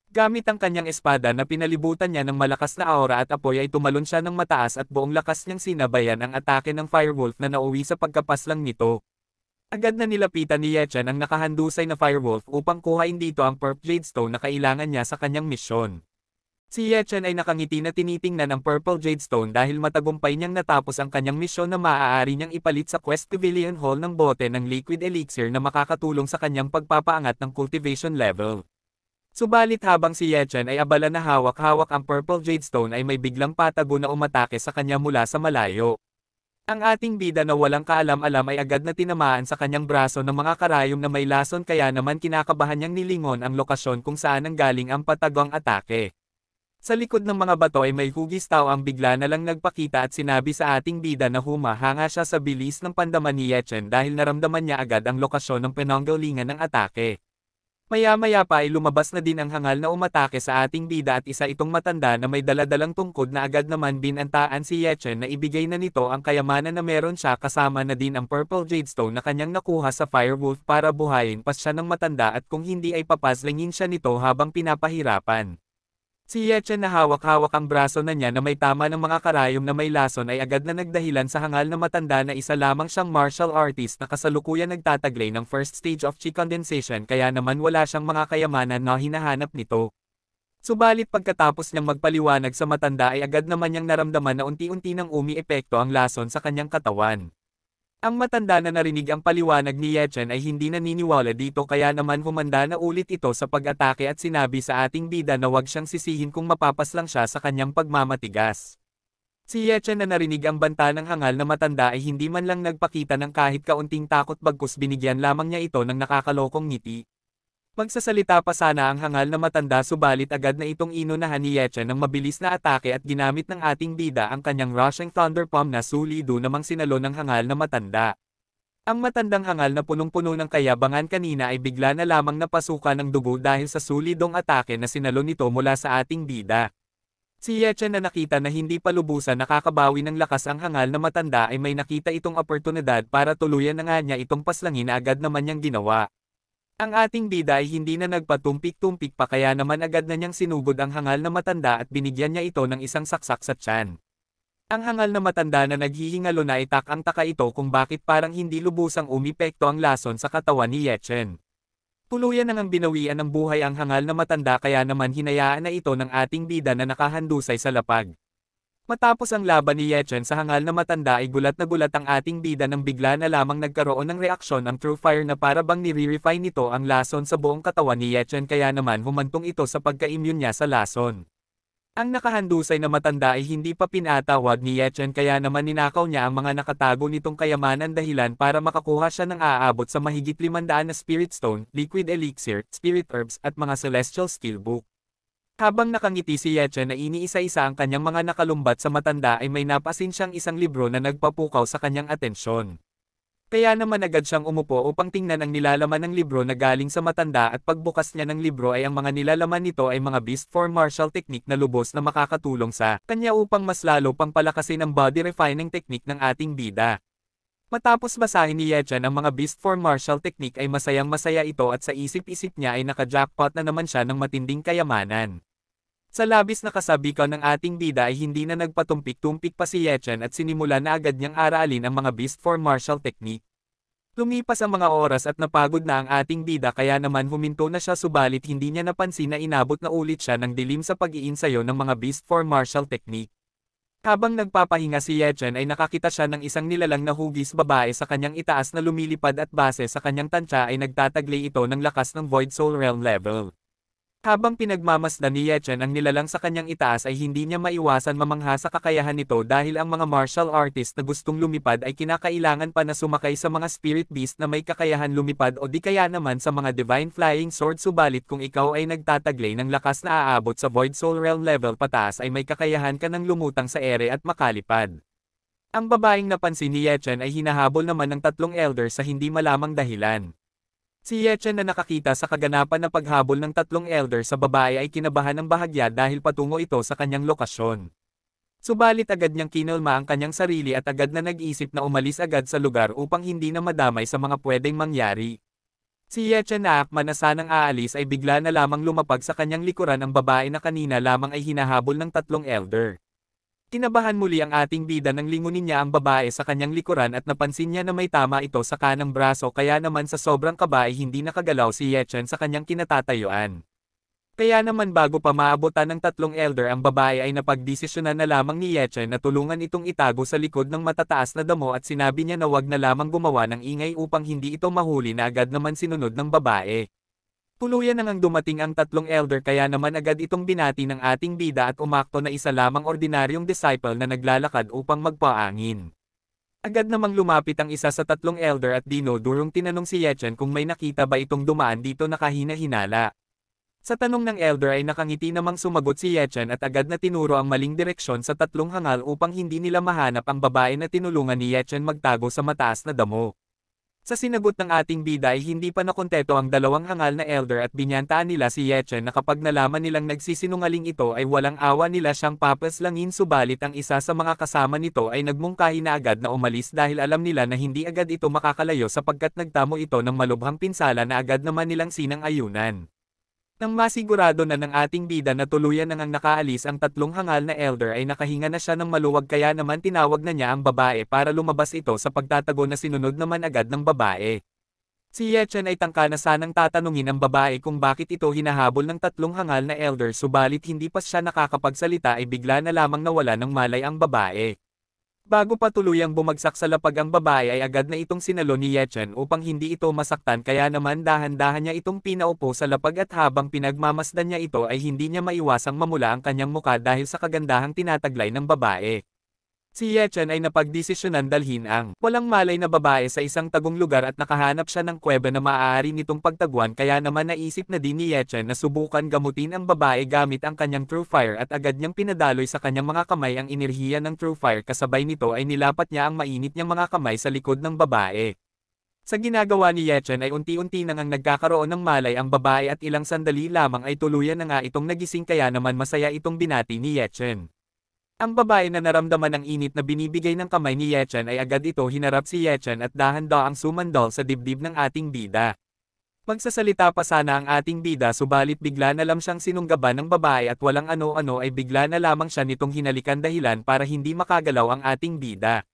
Gamit ang kanyang espada na pinalibutan niya ng malakas na aura at apoy ay tumalon siya ng mataas at buong lakas niyang sinabayan ang atake ng Firewolf na nauwi sa pagkapas lang nito. Agad na nilapitan ni Yechen ang nakahandusay na Firewolf upang kuhain dito ang Perp Jade Stone na kailangan niya sa kanyang misyon. Si Yechen ay nakangiti na tinitingnan ang Purple Jade Stone dahil matagumpay niyang natapos ang kanyang misyon na maaari niyang ipalit sa Quest Pavilion Hall ng bote ng Liquid Elixir na makakatulong sa kanyang pagpapaangat ng cultivation level. Subalit habang si Yechen ay abala na hawak-hawak ang Purple Jade Stone ay may biglang patago na umatake sa kanya mula sa malayo. Ang ating bida na walang kaalam-alam ay agad na tinamaan sa kanyang braso ng mga karayom na may lason kaya naman kinakabahan niyang nilingon ang lokasyon kung saan ang galing ang patagong atake. Sa likod ng mga bato ay may hugis tao ang bigla na lang nagpakita at sinabi sa ating bida na humahanga siya sa bilis ng pandaman ni Yechen dahil naramdaman niya agad ang lokasyon ng pinanggalingan ng atake. Maya-maya pa ay lumabas na din ang hangal na umatake sa ating bida at isa itong matanda na may daladalang tungkod na agad naman binantaan si Yechen na ibigay na nito ang kayamanan na meron siya kasama na din ang Purple Jade Stone na kanyang nakuha sa Firewolf para buhayin pa siya ng matanda at kung hindi ay papaslingin siya nito habang pinapahirapan. Si Yechen na hawak-hawak ang braso na niya na may tama ng mga karayom na may lason ay agad na nagdahilan sa hangal na matanda na isa lamang siyang martial artist na kasalukuyan nagtataglay ng first stage of chi condensation kaya naman wala siyang mga kayamanan na hinahanap nito. Subalit pagkatapos niyang magpaliwanag sa matanda ay agad naman niyang naramdaman na unti-unti nang umi-epekto ang lason sa kanyang katawan. Ang matanda na narinig ang paliwanag ni Yechen ay hindi naniniwala dito kaya naman humanda na ulit ito sa pag-atake at sinabi sa ating bida na wag siyang sisihin kung mapapas lang siya sa kanyang pagmamatigas. Si Yechen na narinig ang banta ng hangal na matanda ay hindi man lang nagpakita ng kahit kaunting takot bagkus binigyan lamang niya ito ng nakakalokong ngiti. Magsasalita pa sana ang hangal na matanda subalit agad na itong inunahan ni Yeche ng mabilis na atake at ginamit ng ating bida ang kanyang rushing thunder palm na sulido namang sinalo ng hangal na matanda. Ang matandang hangal na punong-puno ng kayabangan kanina ay bigla na lamang napasukan ng dugo dahil sa sulidong atake na sinalo nito mula sa ating bida. Si Yeche na nakita na hindi pa lubusan nakakabawi ng lakas ang hangal na matanda ay may nakita itong oportunidad para tuluyan na nga niya itong paslangin na agad naman niyang ginawa. Ang ating bida ay hindi na nagpatumpik-tumpik pa kaya naman agad na niyang sinugod ang hangal na matanda at binigyan niya ito ng isang saksak sa tiyan. Ang hangal na matanda na naghihingalo na itak ang taka ito kung bakit parang hindi lubusang umipekto ang lason sa katawan ni Yechen. Tuluyan na ang binawian ng buhay ang hangal na matanda kaya naman hinayaan na ito ng ating bida na nakahandusay sa lapag. Matapos ang laban ni Yechen sa hangal na matanda ay gulat na gulat ang ating bida nang bigla na lamang nagkaroon ng reaksyon ang true fire na para bang nire-refine nito ang lason sa buong katawan ni Yechen kaya naman humantong ito sa pagka-immune niya sa lason. Ang nakahandusay na matanda ay hindi pa pinatawag ni Yechen kaya naman ninakaw niya ang mga nakatago nitong kayamanan dahilan para makakuha siya ng aabot sa mahigit 500 na Spirit Stone, Liquid Elixir, Spirit Herbs at mga Celestial Skill Book. Habang nakangiti si Yeche na iniisa-isa ang kanyang mga nakalumbat sa matanda ay may napasin siyang isang libro na nagpapukaw sa kanyang atensyon. Kaya naman agad siyang umupo upang tingnan ang nilalaman ng libro na galing sa matanda at pagbukas niya ng libro ay ang mga nilalaman nito ay mga beast form martial technique na lubos na makakatulong sa kanya upang mas lalo pang palakasin ang body refining technique ng ating bida. Matapos basahin ni Yechan ang mga beast form martial technique ay masayang masaya ito at sa isip-isip niya ay naka-jackpot na naman siya ng matinding kayamanan. Sa labis na kasabikaw ng ating bida ay hindi na nagpatumpik-tumpik pa si Yechen at sinimula na agad niyang aralin ang mga beast form martial technique. Lumipas ang mga oras at napagod na ang ating bida kaya naman huminto na siya subalit hindi niya napansin na inabot na ulit siya ng dilim sa pag-iinsayo ng mga beast form martial technique. Habang nagpapahinga si Yechen ay nakakita siya ng isang nilalang na hugis babae sa kanyang itaas na lumilipad at base sa kanyang tansya ay nagtataglay ito ng lakas ng Void Soul Realm level. Habang pinagmamasdan ni Yechen ang nilalang sa kanyang itaas ay hindi niya maiwasan mamangha sa kakayahan nito dahil ang mga martial artist na gustong lumipad ay kinakailangan pa na sumakay sa mga spirit beast na may kakayahan lumipad o di kaya naman sa mga divine flying sword subalit kung ikaw ay nagtataglay ng lakas na aabot sa void soul realm level pataas ay may kakayahan ka ng lumutang sa ere at makalipad. Ang babaeng napansin ni Yechen ay hinahabol naman ng tatlong elder sa hindi malamang dahilan. Si Yechen na nakakita sa kaganapan na paghabol ng tatlong elder sa babae ay kinabahan ng bahagya dahil patungo ito sa kanyang lokasyon. Subalit agad niyang kinalma ang kanyang sarili at agad na nag-isip na umalis agad sa lugar upang hindi na madamay sa mga pwedeng mangyari. Si Yechen na akma na sanang aalis ay bigla na lamang lumapag sa kanyang likuran ang babae na kanina lamang ay hinahabol ng tatlong elder. Tinabahan muli ang ating bida nang lingunin niya ang babae sa kanyang likuran at napansin niya na may tama ito sa kanang braso kaya naman sa sobrang kaba ay hindi nakagalaw si Yechen sa kanyang kinatatayuan. Kaya naman bago pa maabutan ng tatlong elder ang babae ay napagdesisyonan na lamang ni Yechen na tulungan itong itago sa likod ng matataas na damo at sinabi niya na wag na lamang gumawa ng ingay upang hindi ito mahuli na agad naman sinunod ng babae. Tuluyan na ngang dumating ang tatlong elder kaya naman agad itong binati ng ating bida at umakto na isa lamang ordinaryong disciple na naglalakad upang magpaangin. Agad namang lumapit ang isa sa tatlong elder at Dino durong tinanong si Yechen kung may nakita ba itong dumaan dito na kahina-hinala. Sa tanong ng elder ay nakangiti namang sumagot si Yechen at agad na tinuro ang maling direksyon sa tatlong hangal upang hindi nila mahanap ang babae na tinulungan ni Yechen magtago sa mataas na damo. Sa sinagot ng ating bida ay hindi pa nakonteto ang dalawang hangal na elder at binyantaan nila si Yechen na kapag nalaman nilang nagsisinungaling ito ay walang awa nila siyang papaslangin subalit ang isa sa mga kasama nito ay nagmungkahi na agad na umalis dahil alam nila na hindi agad ito makakalayo sapagkat nagtamo ito ng malubhang pinsala na agad naman nilang sinang ayunan. Nang masigurado na ng ating bida na tuluyan na ngang nakaalis ang tatlong hangal na elder ay nakahinga na siya ng maluwag kaya naman tinawag na niya ang babae para lumabas ito sa pagtatago na sinunod naman agad ng babae. Si Yechen ay tangka na sanang tatanungin ang babae kung bakit ito hinahabol ng tatlong hangal na elder subalit hindi pa siya nakakapagsalita ay bigla na lamang nawala ng malay ang babae. Bago pa tuluyang bumagsak sa lapag ang babae ay agad na itong sinalo ni Yechen upang hindi ito masaktan kaya naman dahan-dahan niya itong pinaupo sa lapag at habang pinagmamasdan niya ito ay hindi niya maiwasang mamula ang kanyang muka dahil sa kagandahang tinataglay ng babae. Si Yechan ay napagdesisyonan dalhin ang walang malay na babae sa isang tagong lugar at nakahanap siya ng kuweba na maaari nitong pagtaguan kaya naman naisip na din ni Yechan na subukan gamutin ang babae gamit ang kanyang true fire at agad niyang pinadaloy sa kanyang mga kamay ang enerhiya ng true fire kasabay nito ay nilapat niya ang mainit niyang mga kamay sa likod ng babae. Sa ginagawa ni Yechan ay unti-unti nang ang nagkakaroon ng malay ang babae at ilang sandali lamang ay tuluyan na nga itong nagising kaya naman masaya itong binati ni Yechan. Ang babae na naramdaman ang init na binibigay ng kamay ni Yechan ay agad ito hinarap si Yechan at dahanda ang sumandal sa dibdib ng ating bida. Magsasalita pa sana ang ating bida subalit bigla na lang siyang sinunggaban ng babae at walang ano-ano ay bigla na lamang siya nitong hinalikan dahilan para hindi makagalaw ang ating bida.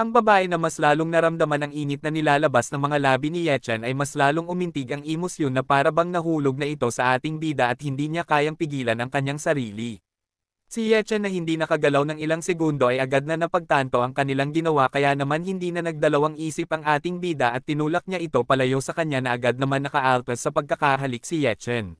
Ang babae na mas lalong naramdaman ang init na nilalabas ng mga labi ni Yechan ay mas lalong umintig ang emosyon na parabang nahulog na ito sa ating bida at hindi niya kayang pigilan ang kanyang sarili. Si Yechen na hindi nakagalaw ng ilang segundo ay agad na napagtanto ang kanilang ginawa kaya naman hindi na nagdalawang isip ang ating bida at tinulak niya ito palayo sa kanya na agad naman nakaalpas sa pagkakahalik si Yechen.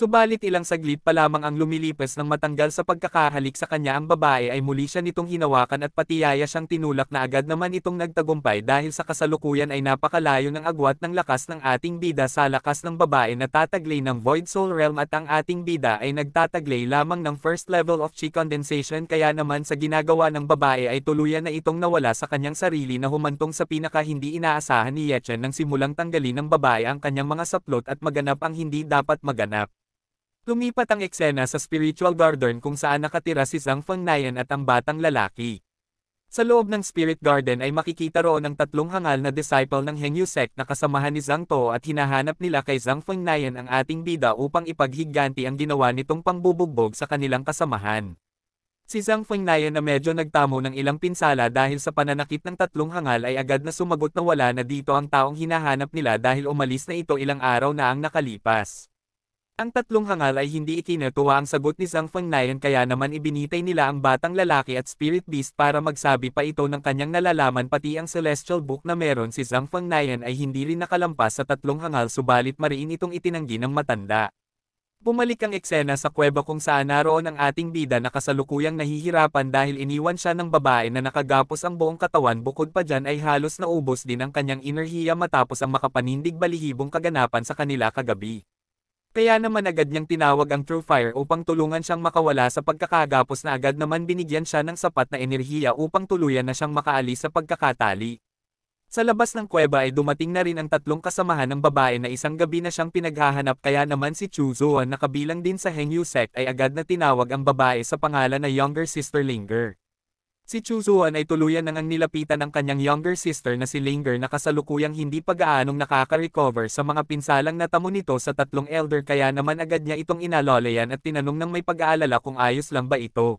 Subalit ilang saglit pa lamang ang lumilipas nang matanggal sa pagkakahalik sa kanya ang babae ay muli siya nitong hinawakan at patiyaya siyang tinulak na agad naman itong nagtagumpay dahil sa kasalukuyan ay napakalayo ng agwat ng lakas ng ating bida sa lakas ng babae na tataglay ng Void Soul Realm at ang ating bida ay nagtataglay lamang ng first level of chi condensation kaya naman sa ginagawa ng babae ay tuluyan na itong nawala sa kanyang sarili na humantong sa pinaka hindi inaasahan ni Yechen nang simulang tanggalin ng babae ang kanyang mga saplot at maganap ang hindi dapat maganap. Lumipat ang eksena sa spiritual garden kung saan nakatira si Zhang Fengnayan at ang batang lalaki. Sa loob ng spirit garden ay makikita roon ang tatlong hangal na disciple ng Hengyu sect na kasamahan ni Zhang To at hinahanap nila kay Zhang Fengnayan ang ating bida upang ipaghiganti ang ginawa nitong pangbubugbog sa kanilang kasamahan. Si Zhang Fengnayan na medyo nagtamo ng ilang pinsala dahil sa pananakit ng tatlong hangal ay agad na sumagot na wala na dito ang taong hinahanap nila dahil umalis na ito ilang araw na ang nakalipas. Ang tatlong hangal ay hindi itinatuwa ang sagot ni Zhang Fengnayan kaya naman ibinitay nila ang batang lalaki at spirit beast para magsabi pa ito ng kanyang nalalaman pati ang celestial book na meron si Zhang Fengnayan ay hindi rin nakalampas sa tatlong hangal subalit mariin itong itinanggi ng matanda. Bumalik ang eksena sa kuweba kung saan naroon ang ating bida na kasalukuyang nahihirapan dahil iniwan siya ng babae na nakagapos ang buong katawan bukod pa dyan ay halos naubos din ang kanyang enerhiya matapos ang makapanindig balihibong kaganapan sa kanila kagabi. Kaya naman agad niyang tinawag ang Truefire upang tulungan siyang makawala sa pagkakagapos na agad naman binigyan siya ng sapat na enerhiya upang tuluyan na siyang makaalis sa pagkakatali. Sa labas ng kuweba ay dumating na rin ang tatlong kasamahan ng babae na isang gabi na siyang pinaghahanap kaya naman si Chuzo na kabilang din sa Hengyu sect ay agad na tinawag ang babae sa pangalan na Younger Sister Linger. Si Chu Zuan ay tuluyan nang ang nilapitan ng kanyang younger sister na si Linger na kasalukuyang hindi pag-aanong nakaka-recover sa mga pinsalang natamo nito sa tatlong elder kaya naman agad niya itong inalolayan at tinanong nang may pag-aalala kung ayos lang ba ito.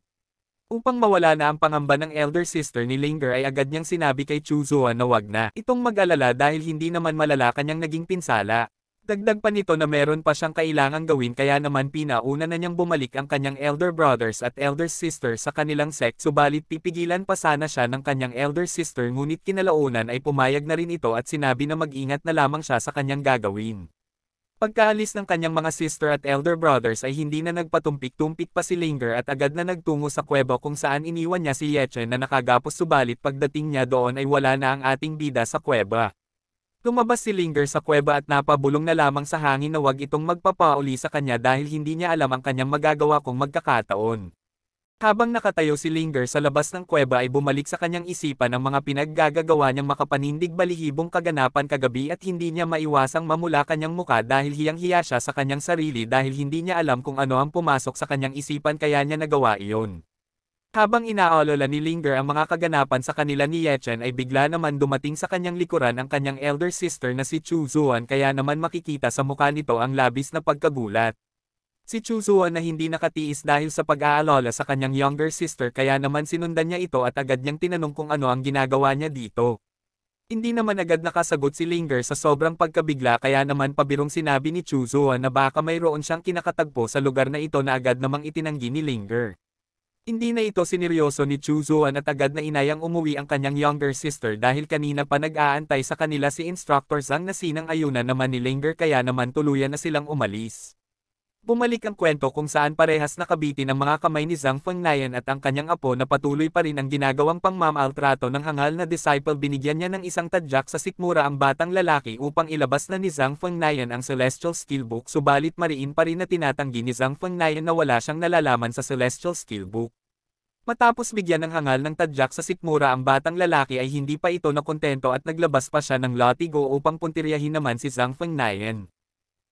Upang mawala na ang pangamba ng elder sister ni Linger ay agad niyang sinabi kay Chu Zuan na wag na itong mag-alala dahil hindi naman malala kanyang naging pinsala. Dagdag pa nito na meron pa siyang kailangang gawin kaya naman pinauna na niyang bumalik ang kanyang elder brothers at elder sister sa kanilang sect subalit pipigilan pa sana siya ng kanyang elder sister ngunit kinalaunan ay pumayag na rin ito at sinabi na mag-ingat na lamang siya sa kanyang gagawin. Pagkaalis ng kanyang mga sister at elder brothers ay hindi na nagpatumpik-tumpik pa si Linger at agad na nagtungo sa kuweba kung saan iniwan niya si Yechen na nakagapos subalit pagdating niya doon ay wala na ang ating bida sa kuweba. Lumabas si Linger sa kuweba at napabulong na lamang sa hangin na wag itong magpapauli sa kanya dahil hindi niya alam ang kanyang magagawa kung magkakataon. Habang nakatayo si Linger sa labas ng kuweba ay bumalik sa kanyang isipan ang mga pinaggagagawa niyang makapanindig balihibong kaganapan kagabi at hindi niya maiwasang mamula kanyang muka dahil hiyang-hiya siya sa kanyang sarili dahil hindi niya alam kung ano ang pumasok sa kanyang isipan kaya niya nagawa iyon. Habang inaalala ni Linger ang mga kaganapan sa kanila ni Yechen ay bigla naman dumating sa kanyang likuran ang kanyang elder sister na si Chu Zuan kaya naman makikita sa mukha nito ang labis na pagkagulat. Si Chu Zuan na hindi nakatiis dahil sa pag-aalala sa kanyang younger sister kaya naman sinundan niya ito at agad niyang tinanong kung ano ang ginagawa niya dito. Hindi naman agad nakasagot si Linger sa sobrang pagkabigla kaya naman pabirong sinabi ni Chu Zuan na baka mayroon siyang kinakatagpo sa lugar na ito na agad namang itinanggi ni Linger. Hindi na ito sineryoso ni Chu Zuan at agad na inayang umuwi ang kanyang younger sister dahil kanina pa nag-aantay sa kanila si Instructor Zhang na sinang ayuna naman ni Linger kaya naman tuluyan na silang umalis. Bumalik ang kwento kung saan parehas nakabitin ang mga kamay ni Zhang Fengnayan at ang kanyang apo na patuloy pa rin ang ginagawang pangmamaltrato ng hangal na disciple binigyan niya ng isang tadyak sa sikmura ang batang lalaki upang ilabas na ni Zhang Fengnayan ang Celestial Skill Book subalit mariin pa rin na tinatanggi ni Zhang Fengnayan na wala siyang nalalaman sa Celestial Skill Book. Matapos bigyan ng hangal ng tadyak sa sikmura ang batang lalaki ay hindi pa ito nakontento at naglabas pa siya ng latigo upang puntiryahin naman si Zhang Fengnayan.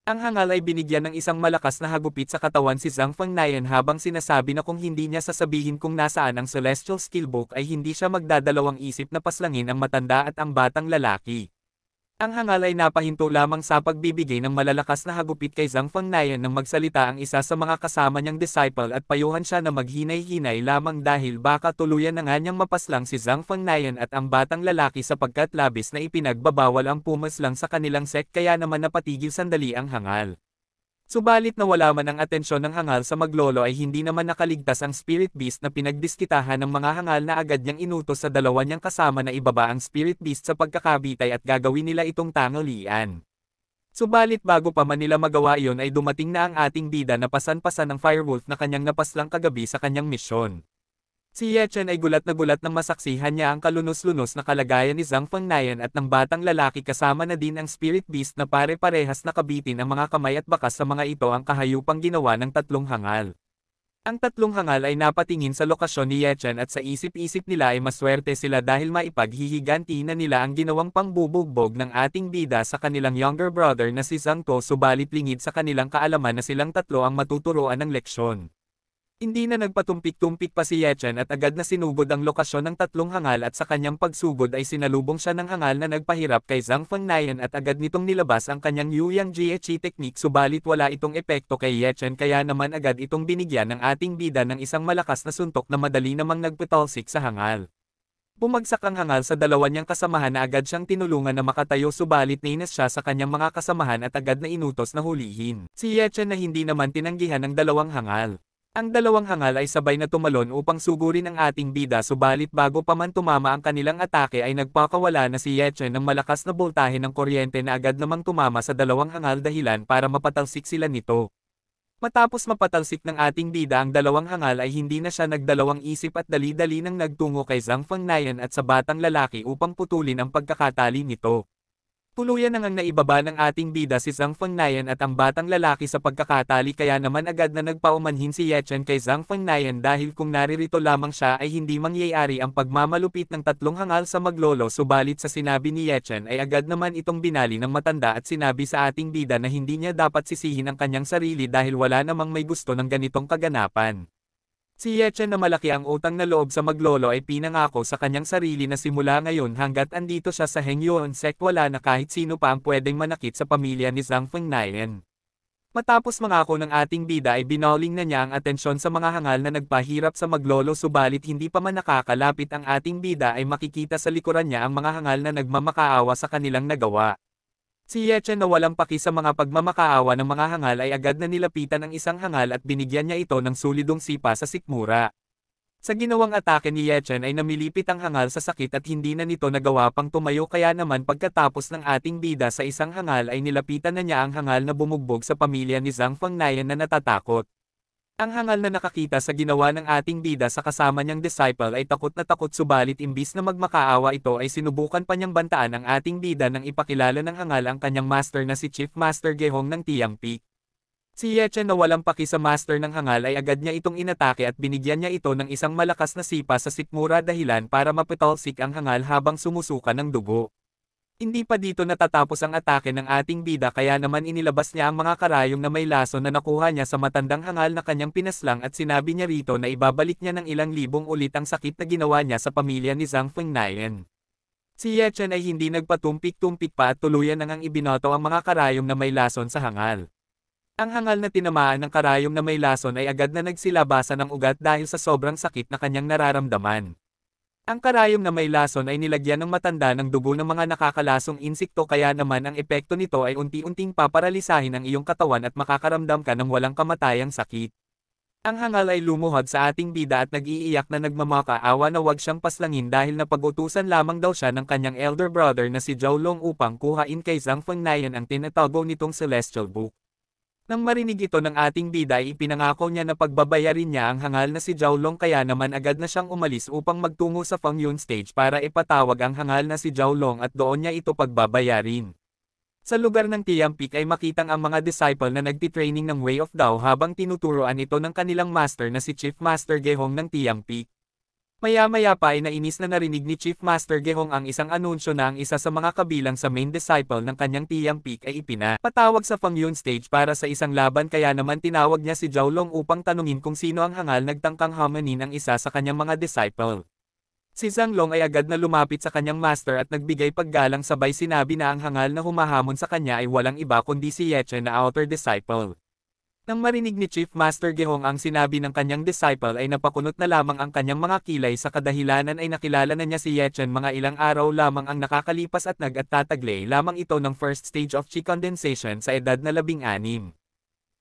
Ang hangal ay binigyan ng isang malakas na hagupit sa katawan si Zhang Fangnayan habang sinasabi na kung hindi niya sasabihin kung nasaan ang Celestial Skillbook ay hindi siya magdadalawang isip na paslangin ang matanda at ang batang lalaki. Ang hangal ay napahinto lamang sa pagbibigay ng malalakas na hagupit kay Zhang Fangnayan nang magsalita ang isa sa mga kasama niyang disciple at payuhan siya na maghinay-hinay lamang dahil baka tuluyan na nga niyang mapaslang si Zhang Fangnayan at ang batang lalaki sapagkat labis na ipinagbabawal ang pumaslang sa kanilang sek kaya naman napatigil sandali ang hangal. Subalit na wala man ang atensyon ng hangal sa maglolo ay hindi naman nakaligtas ang spirit beast na pinagdiskitahan ng mga hangal na agad niyang inuto sa dalawa niyang kasama na ibaba ang spirit beast sa pagkakabitay at gagawin nila itong tangalian. Subalit bago pa man nila magawa iyon ay dumating na ang ating bida na pasan-pasan ng firewolf na kanyang napaslang kagabi sa kanyang misyon. Si Chen ay gulat na gulat nang masaksihan niya ang kalunos-lunos na kalagayan ni Zhang Fangnayan at ng batang lalaki kasama na din ang spirit beast na pare-parehas na kabitin ang mga kamay at bakas sa mga ito ang kahayupang ginawa ng tatlong hangal. Ang tatlong hangal ay napatingin sa lokasyon ni Yechen at sa isip-isip nila ay maswerte sila dahil maipaghihiganti na nila ang ginawang pangbubugbog ng ating bida sa kanilang younger brother na si Zhang To subalit lingid sa kanilang kaalaman na silang tatlo ang matuturoan ng leksyon. Hindi na nagpatumpik-tumpik pa si Yechen at agad na sinugod ang lokasyon ng tatlong hangal at sa kanyang pagsugod ay sinalubong siya ng hangal na nagpahirap kay Zhang Fengnayan at agad nitong nilabas ang kanyang Yu Yang Jiechi technique subalit wala itong epekto kay Yechen kaya naman agad itong binigyan ng ating bida ng isang malakas na suntok na madali namang nagpetalsik sa hangal. Bumagsak ang hangal sa dalawa niyang kasamahan na agad siyang tinulungan na makatayo subalit nainas siya sa kanyang mga kasamahan at agad na inutos na hulihin. Si Yechen na hindi naman tinanggihan ng dalawang hangal. Ang dalawang hangal ay sabay na tumalon upang sugurin ang ating bida subalit bago pa man tumama ang kanilang atake ay nagpakawala na si Yechen ng malakas na boltahe ng kuryente na agad namang tumama sa dalawang hangal dahilan para mapatalsik sila nito. Matapos mapatalsik ng ating bida ang dalawang hangal ay hindi na siya nagdalawang isip at dali-dali nang nagtungo kay Zhang Fangnayan at sa batang lalaki upang putulin ang pagkakatali nito. Tuluyan nang ang naibaba ng ating bida si Zhang Fengnayan at ang batang lalaki sa pagkakatali kaya naman agad na nagpaumanhin si Yechen kay Zhang Fengnayan dahil kung naririto lamang siya ay hindi mangyayari ang pagmamalupit ng tatlong hangal sa maglolo subalit sa sinabi ni Yechen ay agad naman itong binali ng matanda at sinabi sa ating bida na hindi niya dapat sisihin ang kanyang sarili dahil wala namang may gusto ng ganitong kaganapan. Si Yechen na malaki ang utang na loob sa maglolo ay pinangako sa kanyang sarili na simula ngayon hanggat andito siya sa Hengyuan sect wala na kahit sino pa ang pwedeng manakit sa pamilya ni Zhang Fengnayan. Matapos mangako ng ating bida ay binawling na niya ang atensyon sa mga hangal na nagpahirap sa maglolo subalit hindi pa man nakakalapit ang ating bida ay makikita sa likuran niya ang mga hangal na nagmamakaawa sa kanilang nagawa. Si Yeche na walang paki sa mga pagmamakaawa ng mga hangal ay agad na nilapitan ang isang hangal at binigyan niya ito ng sulidong sipa sa sikmura. Sa ginawang atake ni Yechen ay namilipit ang hangal sa sakit at hindi na nito nagawa pang tumayo kaya naman pagkatapos ng ating bida sa isang hangal ay nilapitan na niya ang hangal na bumugbog sa pamilya ni Zhang Fangnayan na natatakot. Ang hangal na nakakita sa ginawa ng ating bida sa kasama niyang disciple ay takot na takot subalit imbis na magmakaawa ito ay sinubukan pa niyang bantaan ang ating bida nang ipakilala ng hangal ang kanyang master na si Chief Master Gehong ng Tiang Peak. Si Yechen na walang paki sa master ng hangal ay agad niya itong inatake at binigyan niya ito ng isang malakas na sipa sa sikmura dahilan para mapitalsik ang hangal habang sumusuka ng dugo. Hindi pa dito natatapos ang atake ng ating bida kaya naman inilabas niya ang mga karayong na may laso na nakuha niya sa matandang hangal na kanyang pinaslang at sinabi niya rito na ibabalik niya ng ilang libong ulit ang sakit na ginawa niya sa pamilya ni Zhang Fengnayan. Si Ye Chen ay hindi nagpatumpik-tumpik pa at tuluyan nang ang ibinoto ang mga karayong na may lason sa hangal. Ang hangal na tinamaan ng karayong na may lason ay agad na nagsilabasan ng ugat dahil sa sobrang sakit na kanyang nararamdaman. Ang karayom na may lason ay nilagyan ng matanda ng dugo ng mga nakakalasong insekto kaya naman ang epekto nito ay unti-unting paparalisahin ang iyong katawan at makakaramdam ka ng walang kamatayang sakit. Ang hangal ay lumuhod sa ating bida at nag-iiyak na nagmamakaawa na wag siyang paslangin dahil napag-utusan lamang daw siya ng kanyang elder brother na si Zhao Long upang kuhain kay Zhang Fengnayan ang tinatago nitong celestial book. Nang marinig ito ng ating biday ipinangako niya na pagbabayarin niya ang hangal na si Jowlong kaya naman agad na siyang umalis upang magtungo sa Fangyun stage para ipatawag ang hangal na si Jowlong at doon niya ito pagbabayarin. Sa lugar ng Tiang Peak ay makitang ang mga disciple na nagtitraining ng Way of Dao habang tinuturoan ito ng kanilang master na si Chief Master Gehong ng Tiang Peak. Maya-maya pa ay nainis na narinig ni Chief Master Gehong ang isang anunsyo na ang isa sa mga kabilang sa main disciple ng kanyang tiyang peak ay ipina. Patawag sa Fangyun stage para sa isang laban kaya naman tinawag niya si Zhao Long upang tanungin kung sino ang hangal nagtangkang hamanin ang isa sa kanyang mga disciple. Si Zhang Long ay agad na lumapit sa kanyang master at nagbigay paggalang sabay sinabi na ang hangal na humahamon sa kanya ay walang iba kundi si Yeche na outer disciple. Nang marinig ni Chief Master Gehong ang sinabi ng kanyang disciple ay napakunot na lamang ang kanyang mga kilay sa kadahilanan ay nakilala na niya si Yechen mga ilang araw lamang ang nakakalipas at nag-at tataglay lamang ito ng first stage of chi condensation sa edad na labing anim.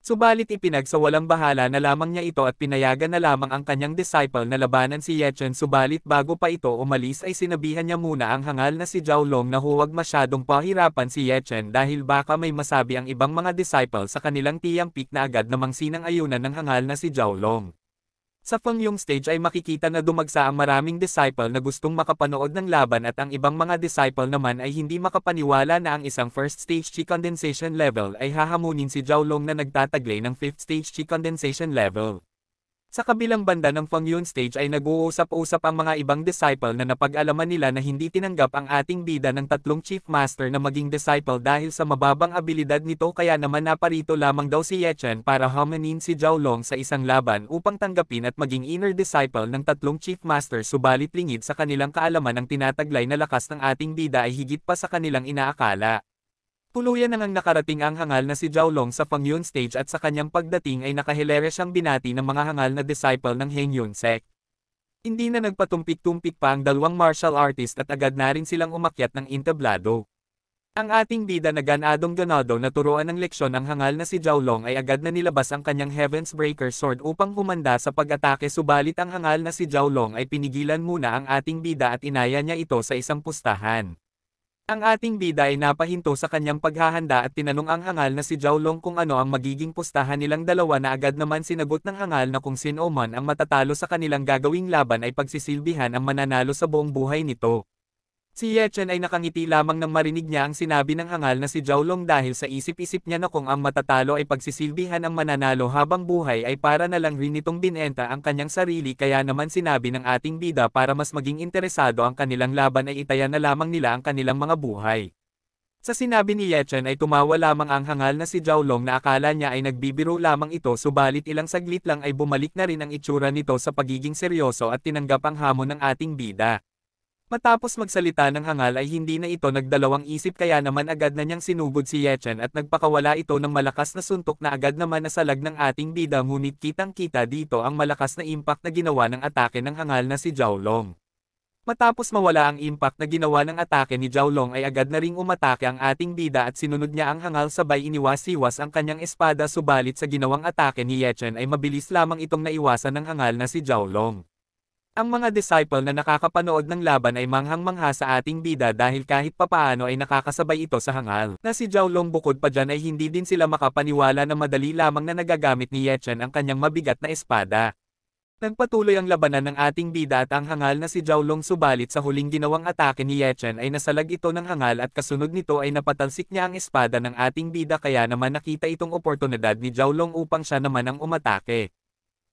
Subalit ipinagsawalang bahala na lamang niya ito at pinayagan na lamang ang kanyang disciple na labanan si Yechen subalit bago pa ito umalis ay sinabihan niya muna ang hangal na si Zhao Long na huwag masyadong pahirapan si Yechen dahil baka may masabi ang ibang mga disciple sa kanilang tiyang peak na agad namang sinang ayunan ng hangal na si Zhao Long. Sa Fengyong stage ay makikita na dumagsa ang maraming disciple na gustong makapanood ng laban at ang ibang mga disciple naman ay hindi makapaniwala na ang isang first stage chi condensation level ay hahamunin si Zhao Long na nagtataglay ng fifth stage chi condensation level. Sa kabilang banda ng Fangyun stage ay nag-uusap-usap ang mga ibang disciple na napag-alaman nila na hindi tinanggap ang ating bida ng tatlong chief master na maging disciple dahil sa mababang abilidad nito kaya naman naparito lamang daw si Yechen para humanin si Zhao Long sa isang laban upang tanggapin at maging inner disciple ng tatlong chief master subalit lingid sa kanilang kaalaman ang tinataglay na lakas ng ating bida ay higit pa sa kanilang inaakala. Tuluyan na ngang nakarating ang hangal na si Zhao Long sa Pangyun stage at sa kanyang pagdating ay nakahilera siyang binati ng mga hangal na disciple ng Hengyun sect. Hindi na nagpatumpik-tumpik pa ang dalawang martial artist at agad na rin silang umakyat ng intablado. Ang ating bida na ganadong ganado na turuan ng leksyon ang hangal na si Zhao Long ay agad na nilabas ang kanyang Heaven's Breaker Sword upang humanda sa pag-atake subalit ang hangal na si Zhao Long ay pinigilan muna ang ating bida at inaya niya ito sa isang pustahan. Ang ating bida ay napahinto sa kanyang paghahanda at tinanong ang hangal na si Jowlong kung ano ang magiging pustahan nilang dalawa na agad naman sinagot ng hangal na kung sino man ang matatalo sa kanilang gagawing laban ay pagsisilbihan ang mananalo sa buong buhay nito. Si Ye Chen ay nakangiti lamang nang marinig niya ang sinabi ng hangal na si Long dahil sa isip-isip niya na kung ang matatalo ay pagsisilbihan ang mananalo habang buhay ay para na lang rin itong binenta ang kanyang sarili kaya naman sinabi ng ating bida para mas maging interesado ang kanilang laban ay itaya na lamang nila ang kanilang mga buhay. Sa sinabi ni Ye Chen ay tumawa lamang ang hangal na si Long na akala niya ay nagbibiro lamang ito subalit ilang saglit lang ay bumalik na rin ang itsura nito sa pagiging seryoso at tinanggap ang hamon ng ating bida. Matapos magsalita ng hangal ay hindi na ito nagdalawang isip kaya naman agad na niyang sinugod si Yechen at nagpakawala ito ng malakas na suntok na agad naman nasalag ng ating bida ngunit kitang-kita dito ang malakas na impact na ginawa ng atake ng hangal na si Zhao Long. Matapos mawala ang impact na ginawa ng atake ni Zhao Long ay agad na ring umatake ang ating bida at sinunod niya ang hangal sabay iniwas-iwas ang kanyang espada subalit sa ginawang atake ni Yechen ay mabilis lamang itong naiwasan ng hangal na si Zhao Long. Ang mga disciple na nakakapanood ng laban ay manghang-mangha sa ating bida dahil kahit papaano ay nakakasabay ito sa hangal. Na si Zhao Long bukod pa dyan ay hindi din sila makapaniwala na madali lamang na nagagamit ni Yechen ang kanyang mabigat na espada. Nagpatuloy ang labanan ng ating bida at ang hangal na si Zhao Long subalit sa huling ginawang atake ni Yechen ay nasalag ito ng hangal at kasunod nito ay napatalsik niya ang espada ng ating bida kaya naman nakita itong oportunidad ni Zhao Long upang siya naman ang umatake.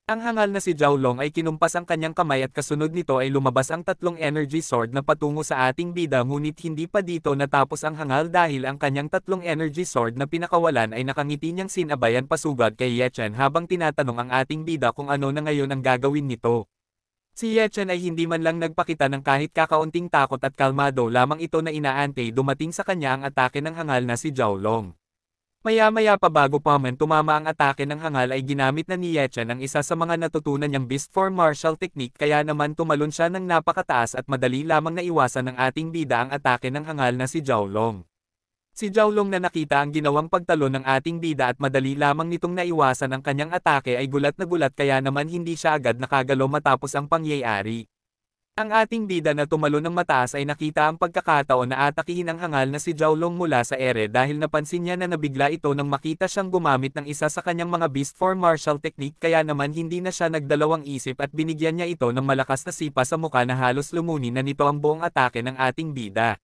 Ang hangal na si Zhao Long ay kinumpas ang kanyang kamay at kasunod nito ay lumabas ang tatlong energy sword na patungo sa ating bida ngunit hindi pa dito natapos ang hangal dahil ang kanyang tatlong energy sword na pinakawalan ay nakangiti niyang sinabayan pasugad kay Yechen habang tinatanong ang ating bida kung ano na ngayon ang gagawin nito. Si Yechen ay hindi man lang nagpakita ng kahit kakaunting takot at kalmado lamang ito na inaante dumating sa kanya ang atake ng hangal na si Zhao Long. Maya-maya pa bago pa man tumama ang atake ng hangal ay ginamit na ni Yechen ang isa sa mga natutunan niyang Beast Form Martial Technique kaya naman tumalon siya ng napakataas at madali lamang naiwasan ng ating bida ang atake ng hangal na si Long. Si Long na nakita ang ginawang pagtalon ng ating bida at madali lamang nitong naiwasan ang kanyang atake ay gulat na gulat kaya naman hindi siya agad nakagalo matapos ang pangyayari. Ang ating bida na tumalo ng mataas ay nakita ang pagkakataon na atakihin ang hangal na si Jowlong mula sa ere dahil napansin niya na nabigla ito nang makita siyang gumamit ng isa sa kanyang mga beast form martial technique kaya naman hindi na siya nagdalawang isip at binigyan niya ito ng malakas na sipa sa mukha na halos lumuni na nito ang buong atake ng ating bida.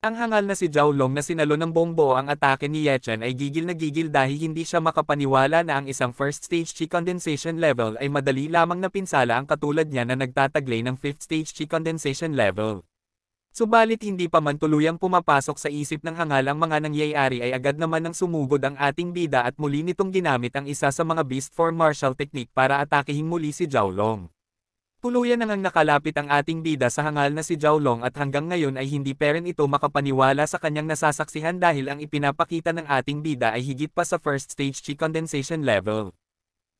Ang hangal na si Zhao Long na sinalo ng bombo ang atake ni Yechen ay gigil na gigil dahil hindi siya makapaniwala na ang isang first stage chi condensation level ay madali lamang napinsala ang katulad niya na nagtataglay ng fifth stage chi condensation level. Subalit hindi pa man tuluyang pumapasok sa isip ng hangal ang mga nangyayari ay agad naman nang sumugod ang ating bida at muli nitong ginamit ang isa sa mga beast form martial technique para atakehin muli si Zhao Long. Tuluyan na ngang nakalapit ang ating bida sa hangal na si Zhao Long at hanggang ngayon ay hindi pa rin ito makapaniwala sa kanyang nasasaksihan dahil ang ipinapakita ng ating bida ay higit pa sa first stage chi condensation level.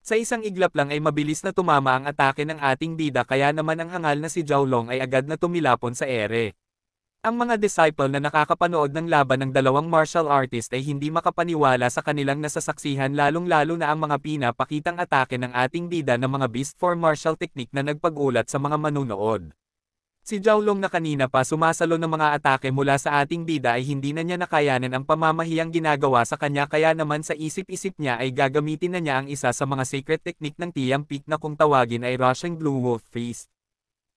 Sa isang iglap lang ay mabilis na tumama ang atake ng ating bida kaya naman ang hangal na si Zhao Long ay agad na tumilapon sa ere. Ang mga disciple na nakakapanood ng laban ng dalawang martial artist ay hindi makapaniwala sa kanilang nasasaksihan lalong-lalo na ang mga pinapakitang atake ng ating bida ng mga beast form martial technique na nagpag-ulat sa mga manunood. Si Jowlong na kanina pa sumasalo ng mga atake mula sa ating bida ay hindi na niya nakayanan ang pamamahiyang ginagawa sa kanya kaya naman sa isip-isip niya ay gagamitin na niya ang isa sa mga secret technique ng Tiang Peak na kung tawagin ay Russian Blue Wolf Fist.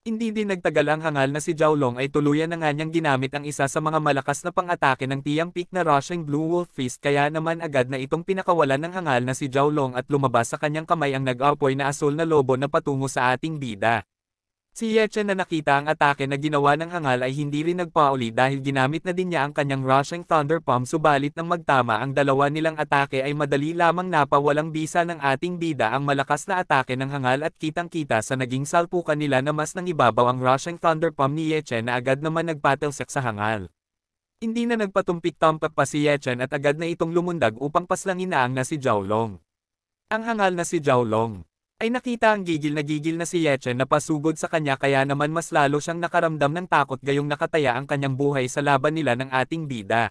Hindi din nagtagal ang hangal na si Zhao Long ay tuluyan na nga niyang ginamit ang isa sa mga malakas na pang-atake ng Tiang Peak na Russian Blue Wolf Fist kaya naman agad na itong pinakawalan ng hangal na si Zhao Long at lumabas sa kanyang kamay ang nag-apoy na asul na lobo na patungo sa ating bida. Si Yechen na nakita ang atake na ginawa ng hangal ay hindi rin nagpauli dahil ginamit na din niya ang kanyang rushing thunder pump subalit nang magtama ang dalawa nilang atake ay madali lamang napawalang bisa ng ating bida ang malakas na atake ng hangal at kitang kita sa naging salpukan nila na mas nang ibabaw ang rushing thunder pump ni Yechen na agad naman nagpatelsek sa hangal. Hindi na nagpatumpik-tampak pa si Yechen at agad na itong lumundag upang paslangin na ang na si Zhao Long. Ang hangal na si Zhao Long ay nakita ang gigil na gigil na si Yechen na pasugod sa kanya kaya naman mas lalo siyang nakaramdam ng takot gayong nakataya ang kanyang buhay sa laban nila ng ating bida.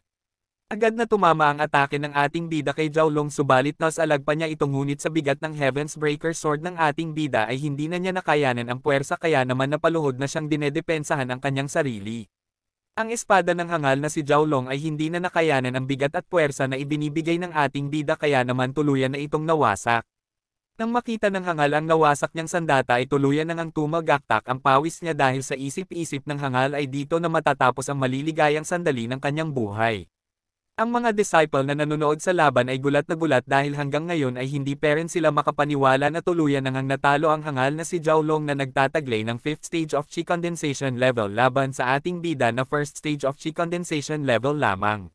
Agad na tumama ang atake ng ating bida kay Jowlong subalit nasalag pa niya itong ngunit sa bigat ng Heaven's Breaker Sword ng ating bida ay hindi na niya nakayanan ang puwersa kaya naman napaluhod na siyang dinedepensahan ang kanyang sarili. Ang espada ng hangal na si Jowlong ay hindi na nakayanan ang bigat at puwersa na ibinibigay ng ating bida kaya naman tuluyan na itong nawasak. Nang makita ng hangal ang nawasak niyang sandata ay tuluyan nang ang tumagaktak ang pawis niya dahil sa isip-isip ng hangal ay dito na matatapos ang maliligayang sandali ng kanyang buhay. Ang mga disciple na nanonood sa laban ay gulat na gulat dahil hanggang ngayon ay hindi pa rin sila makapaniwala na tuluyan nang ang natalo ang hangal na si Zhao Long na nagtataglay ng 5th stage of chi Condensation Level laban sa ating bida na 1st stage of chi Condensation Level lamang.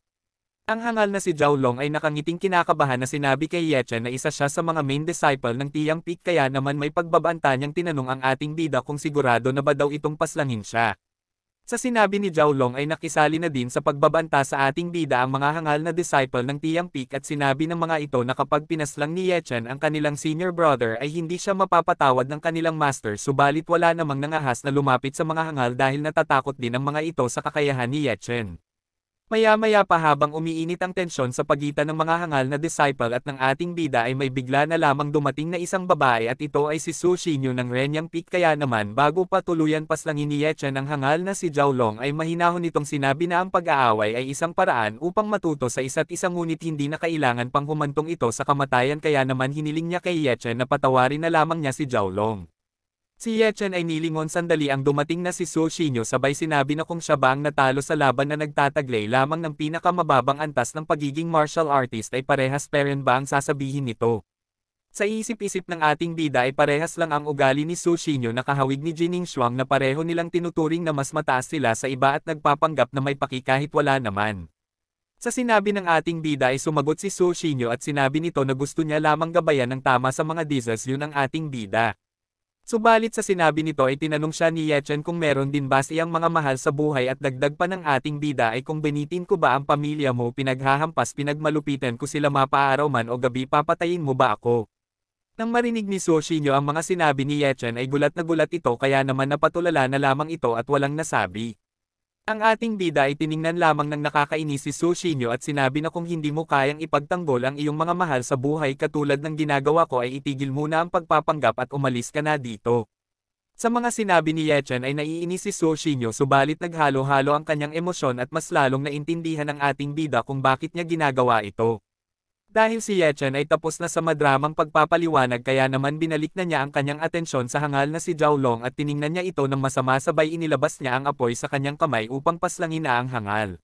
Ang hangal na si Zhao Long ay nakangiting kinakabahan na sinabi kay Yechen na isa siya sa mga main disciple ng Tiang Peak kaya naman may pagbabanta niyang tinanong ang ating bida kung sigurado na ba daw itong paslangin siya. Sa sinabi ni Zhao Long ay nakisali na din sa pagbabanta sa ating bida ang mga hangal na disciple ng Tiang Peak at sinabi ng mga ito na kapag pinaslang ni Yechen ang kanilang senior brother ay hindi siya mapapatawad ng kanilang master subalit wala namang nangahas na lumapit sa mga hangal dahil natatakot din ang mga ito sa kakayahan ni Yechen. Maya-maya pa habang umiinit ang tensyon sa pagitan ng mga hangal na disciple at ng ating bida ay may bigla na lamang dumating na isang babae at ito ay si Su Shinyu ng Renyang Peak kaya naman bago pa tuluyan paslangin ni Yechen ang hangal na si Zhao Long ay mahinahon nitong sinabi na ang pag-aaway ay isang paraan upang matuto sa isa't isa ngunit hindi na kailangan pang humantong ito sa kamatayan kaya naman hiniling niya kay Yechen na patawarin na lamang niya si Zhao Long. Si Chen ay nilingon sandali ang dumating na si Su Shinyo sabay sinabi na kung siya ba ang natalo sa laban na nagtataglay lamang ng pinakamababang antas ng pagiging martial artist ay parehas pa rin ba ang sasabihin nito. Sa isip-isip ng ating bida ay parehas lang ang ugali ni Su Shinyo na kahawig ni Jining Shuang na pareho nilang tinuturing na mas mataas sila sa iba at nagpapanggap na may paki kahit wala naman. Sa sinabi ng ating bida ay sumagot si Su Shinyo at sinabi nito na gusto niya lamang gabayan ng tama sa mga diesels yun ang ating bida. Subalit sa sinabi nito ay tinanong siya ni Yechen kung meron din ba siyang mga mahal sa buhay at dagdag pa ng ating bida ay kung benitin ko ba ang pamilya mo pinaghahampas pinagmalupitan ko sila mapaaraw man o gabi papatayin mo ba ako. Nang marinig ni Sushinyo ang mga sinabi ni Yechen ay gulat na gulat ito kaya naman napatulala na lamang ito at walang nasabi. Ang ating bida ay tiningnan lamang ng nakakainis si Sushinyo at sinabi na kung hindi mo kayang ipagtanggol ang iyong mga mahal sa buhay katulad ng ginagawa ko ay itigil muna ang pagpapanggap at umalis ka na dito. Sa mga sinabi ni Yechen ay naiinis si Sushinyo subalit naghalo-halo ang kanyang emosyon at mas lalong naintindihan ng ating bida kung bakit niya ginagawa ito. Dahil si Yechen ay tapos na sa madramang pagpapaliwanag kaya naman binalik na niya ang kanyang atensyon sa hangal na si Zhao Long at tiningnan niya ito ng masama sabay inilabas niya ang apoy sa kanyang kamay upang paslangin na ang hangal.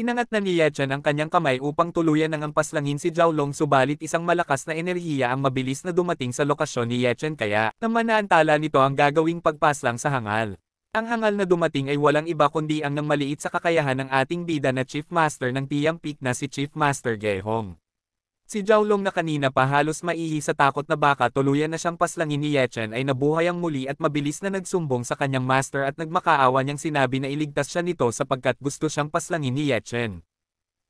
Inangat na ni Yechen ang kanyang kamay upang tuluyan ang paslangin si Zhao Long subalit isang malakas na enerhiya ang mabilis na dumating sa lokasyon ni Yechen kaya naman naantala nito ang gagawing pagpaslang sa hangal. Ang hangal na dumating ay walang iba kundi ang nang maliit sa kakayahan ng ating bida na Chief Master ng Tiang Peak na si Chief Master Gehong. Si Jowlong na kanina pa halos maihi sa takot na baka tuluyan na siyang paslangin ni Yechen ay nabuhay ang muli at mabilis na nagsumbong sa kanyang master at nagmakaawa niyang sinabi na iligtas siya nito sapagkat gusto siyang paslangin ni Yechen.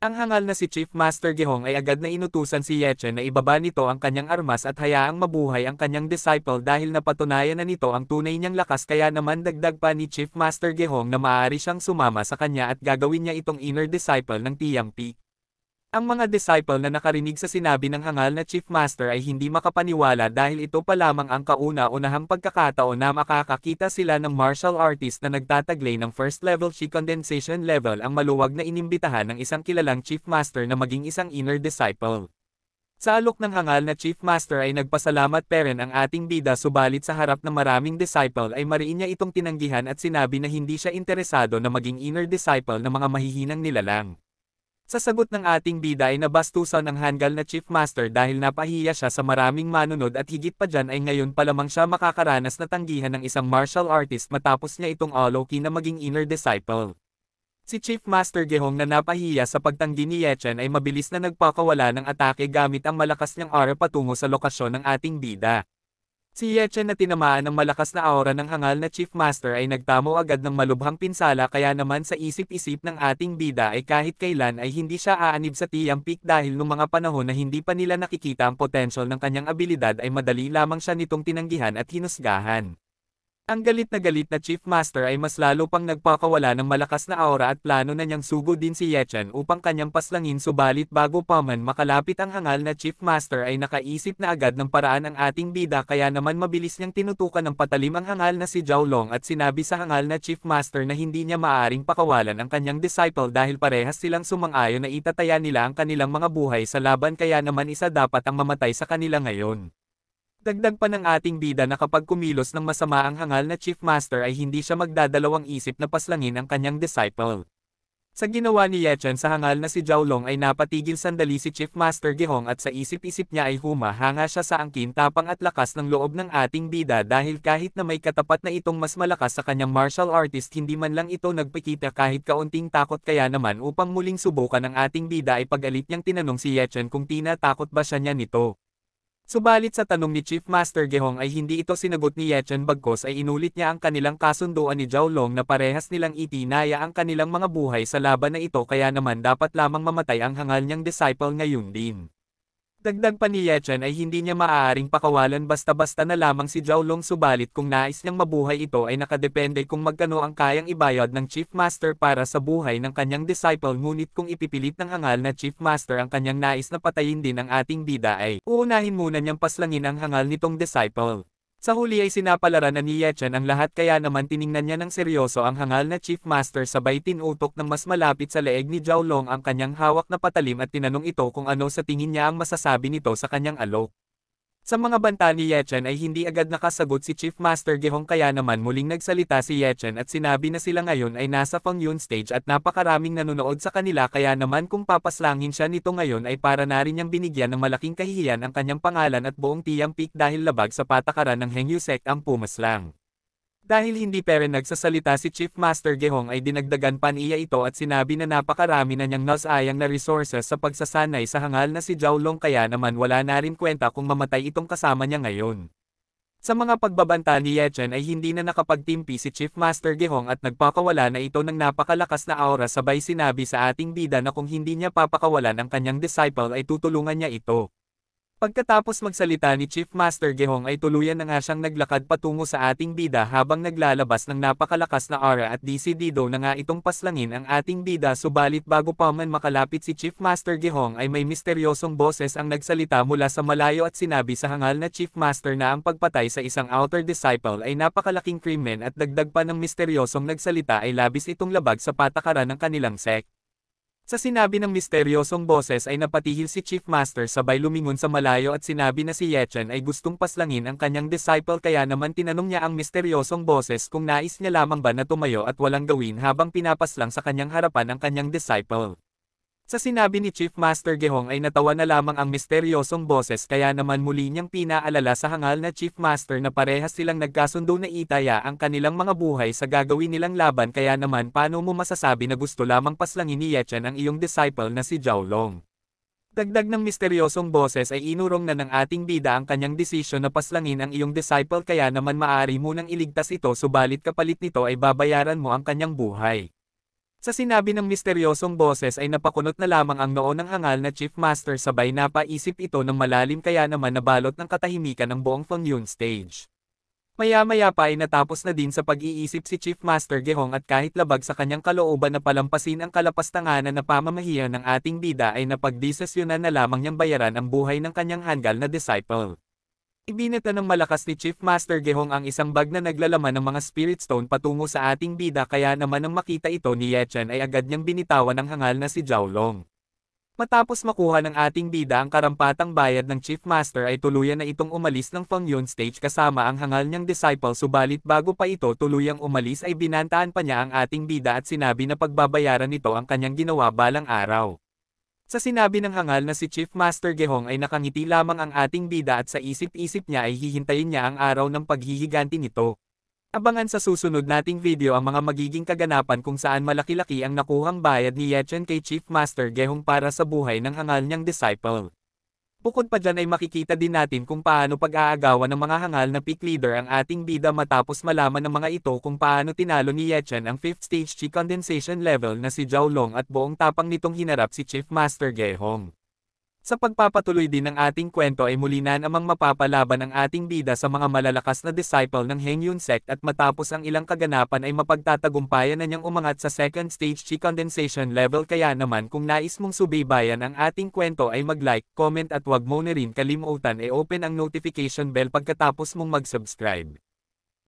Ang hangal na si Chief Master Gehong ay agad na inutusan si Yechen na ibaba nito ang kanyang armas at hayaang mabuhay ang kanyang disciple dahil napatunayan na nito ang tunay niyang lakas kaya naman dagdag pa ni Chief Master Gehong na maaari siyang sumama sa kanya at gagawin niya itong inner disciple ng Tiang Peak. Ang mga disciple na nakarinig sa sinabi ng hangal na chief master ay hindi makapaniwala dahil ito pa lamang ang kauna-unahang pagkakataon na makakakita sila ng martial artist na nagtataglay ng first level chi condensation level ang maluwag na inimbitahan ng isang kilalang chief master na maging isang inner disciple. Sa alok ng hangal na chief master ay nagpasalamat peren ang ating bida subalit sa harap ng maraming disciple ay mariin niya itong tinanggihan at sinabi na hindi siya interesado na maging inner disciple ng mga mahihinang nilalang. Sasagot sagot ng ating bida ay nabastusan ang Hangal na Chief Master dahil napahiya siya sa maraming manunod at higit pa dyan ay ngayon pa lamang siya makakaranas na tanggihan ng isang martial artist matapos niya itong Oloki na maging inner disciple. Si Chief Master Gehong na napahiya sa pagtanggi ni Yechen ay mabilis na nagpakawala ng atake gamit ang malakas niyang aura patungo sa lokasyon ng ating bida. Si Yechen na tinamaan ng malakas na aura ng hangal na Chief Master ay nagtamo agad ng malubhang pinsala kaya naman sa isip-isip ng ating bida ay kahit kailan ay hindi siya aanib sa tiyang peak dahil noong mga panahon na hindi pa nila nakikita ang potensyal ng kanyang abilidad ay madali lamang siya nitong tinanggihan at hinusgahan. Ang galit na galit na Chief Master ay mas lalo pang nagpakawala ng malakas na aura at plano na niyang sugo din si Yechan upang kanyang paslangin subalit bago pa man makalapit ang hangal na Chief Master ay nakaisip na agad ng paraan ang ating bida kaya naman mabilis niyang tinutukan ng patalim ang hangal na si Zhao Long at sinabi sa hangal na Chief Master na hindi niya maaring pakawalan ang kanyang disciple dahil parehas silang sumang-ayon na itataya nila ang kanilang mga buhay sa laban kaya naman isa dapat ang mamatay sa kanila ngayon. Dagdag pa ng ating bida na kapag kumilos ng masama ang hangal na Chief Master ay hindi siya magdadalawang isip na paslangin ang kanyang disciple. Sa ginawa ni Yechen sa hangal na si Long ay napatigil sandali si Chief Master Gihong at sa isip-isip niya ay humahanga siya sa angkin tapang at lakas ng loob ng ating bida dahil kahit na may katapat na itong mas malakas sa kanyang martial artist hindi man lang ito nagpakita kahit kaunting takot kaya naman upang muling subukan ng ating bida ay pagalit niyang tinanong si Yechen kung tinatakot ba siya niya nito. Subalit sa tanong ni Chief Master Gehong ay hindi ito sinagot ni Yechen bagkos ay inulit niya ang kanilang kasunduan ni Zhao Long na parehas nilang itinaya ang kanilang mga buhay sa laban na ito kaya naman dapat lamang mamatay ang hangal niyang disciple ngayon din. Dagdag pa ni Yechan ay hindi niya maaaring pakawalan basta-basta na lamang si Long subalit kung nais niyang mabuhay ito ay nakadepende kung magkano ang kayang ibayad ng Chief Master para sa buhay ng kanyang disciple ngunit kung ipipilit ng hangal na Chief Master ang kanyang nais na patayin din ang ating bida ay uunahin muna niyang paslangin ang hangal nitong disciple. Sa huli ay sinapalaran na ni Yechan ang lahat kaya naman tiningnan niya ng seryoso ang hangal na chief master sabay tinutok ng mas malapit sa leeg ni Zhao Long ang kanyang hawak na patalim at tinanong ito kung ano sa tingin niya ang masasabi nito sa kanyang alok. Sa mga banta ni Yechen ay hindi agad nakasagot si Chief Master Gehong kaya naman muling nagsalita si Yechen at sinabi na sila ngayon ay nasa Pangyun stage at napakaraming nanonood sa kanila kaya naman kung papaslangin siya nito ngayon ay para na rin niyang binigyan ng malaking kahihiyan ang kanyang pangalan at buong Tiang Peak dahil labag sa patakaran ng Heng Yusek ang pumaslang. Dahil hindi pere nagsasalita si Chief Master Gehong ay dinagdagan pa niya ito at sinabi na napakarami na niyang nasayang na resources sa pagsasanay sa hangal na si Zhao kaya naman wala na rin kwenta kung mamatay itong kasama niya ngayon. Sa mga pagbabanta ni Yechen ay hindi na nakapagtimpi si Chief Master Gehong at nagpakawala na ito ng napakalakas na aura sabay sinabi sa ating bida na kung hindi niya papakawalan ang kanyang disciple ay tutulungan niya ito. Pagkatapos magsalita ni Chief Master Gehong ay tuluyan na nga siyang naglakad patungo sa ating bida habang naglalabas ng napakalakas na aura at DCD daw na nga itong paslangin ang ating bida subalit bago pa man makalapit si Chief Master Gehong ay may misteryosong boses ang nagsalita mula sa malayo at sinabi sa hangal na Chief Master na ang pagpatay sa isang outer disciple ay napakalaking krimen at dagdag pa ng misteryosong nagsalita ay labis itong labag sa patakaran ng kanilang sect. Sa sinabi ng misteryosong boses ay napatihil si Chief Master sabay lumingon sa malayo at sinabi na si Yechen ay gustong paslangin ang kanyang disciple kaya naman tinanong niya ang misteryosong boses kung nais niya lamang ba na tumayo at walang gawin habang pinapaslang sa kanyang harapan ang kanyang disciple. Sa sinabi ni Chief Master Gehong ay natawa na lamang ang misteryosong boses kaya naman muli niyang pinaalala sa hangal na Chief Master na parehas silang nagkasundo na itaya ang kanilang mga buhay sa gagawin nilang laban kaya naman paano mo masasabi na gusto lamang paslangin ni Yechan ang iyong disciple na si Zhao Long. Dagdag ng misteryosong boses ay inurong na ng ating bida ang kanyang desisyon na paslangin ang iyong disciple kaya naman maaari mo nang iligtas ito subalit kapalit nito ay babayaran mo ang kanyang buhay. Sa sinabi ng misteryosong boses ay napakunot na lamang ang noo ng hangal na Chief Master sabay napaisip ito ng malalim kaya naman nabalot ng katahimikan ng buong Feng stage. Maya-maya pa ay natapos na din sa pag-iisip si Chief Master Gehong at kahit labag sa kanyang kalooban na palampasin ang kalapastanganan na pamamahiya ng ating bida ay napagdisesyonan na lamang niyang bayaran ang buhay ng kanyang hangal na disciple. Ibinata ng malakas ni Chief Master Gehong ang isang bag na naglalaman ng mga Spirit Stone patungo sa ating bida kaya naman nang makita ito ni Yechen ay agad niyang binitawan ang hangal na si Long. Matapos makuha ng ating bida ang karampatang bayad ng Chief Master ay tuluyan na itong umalis ng Fengyun stage kasama ang hangal niyang disciple subalit bago pa ito tuluyang umalis ay binantaan pa niya ang ating bida at sinabi na pagbabayaran nito ang kanyang ginawa balang araw. Sa sinabi ng hangal na si Chief Master Gehong ay nakangiti lamang ang ating bida at sa isip-isip niya ay hihintayin niya ang araw ng paghihiganti nito. Abangan sa susunod nating video ang mga magiging kaganapan kung saan malaki-laki ang nakuhang bayad ni Yechen kay Chief Master Gehong para sa buhay ng hangal niyang disciple. Bukod pa dyan ay makikita din natin kung paano pag-aagawan ng mga hangal na peak leader ang ating bida matapos malaman ng mga ito kung paano tinalo ni Yechen ang 5th stage Qi condensation level na si Zhao Long at buong tapang nitong hinarap si Chief Master Gehong. Sa pagpapatuloy din ng ating kwento ay muli na namang mapapalaban ang ating bida sa mga malalakas na disciple ng Hengyun sect at matapos ang ilang kaganapan ay mapagtatagumpayan na niyang umangat sa second stage chi condensation level kaya naman kung nais mong subaybayan ang ating kwento ay mag-like, comment at wag mo na rin kalimutan e open ang notification bell pagkatapos mong mag-subscribe.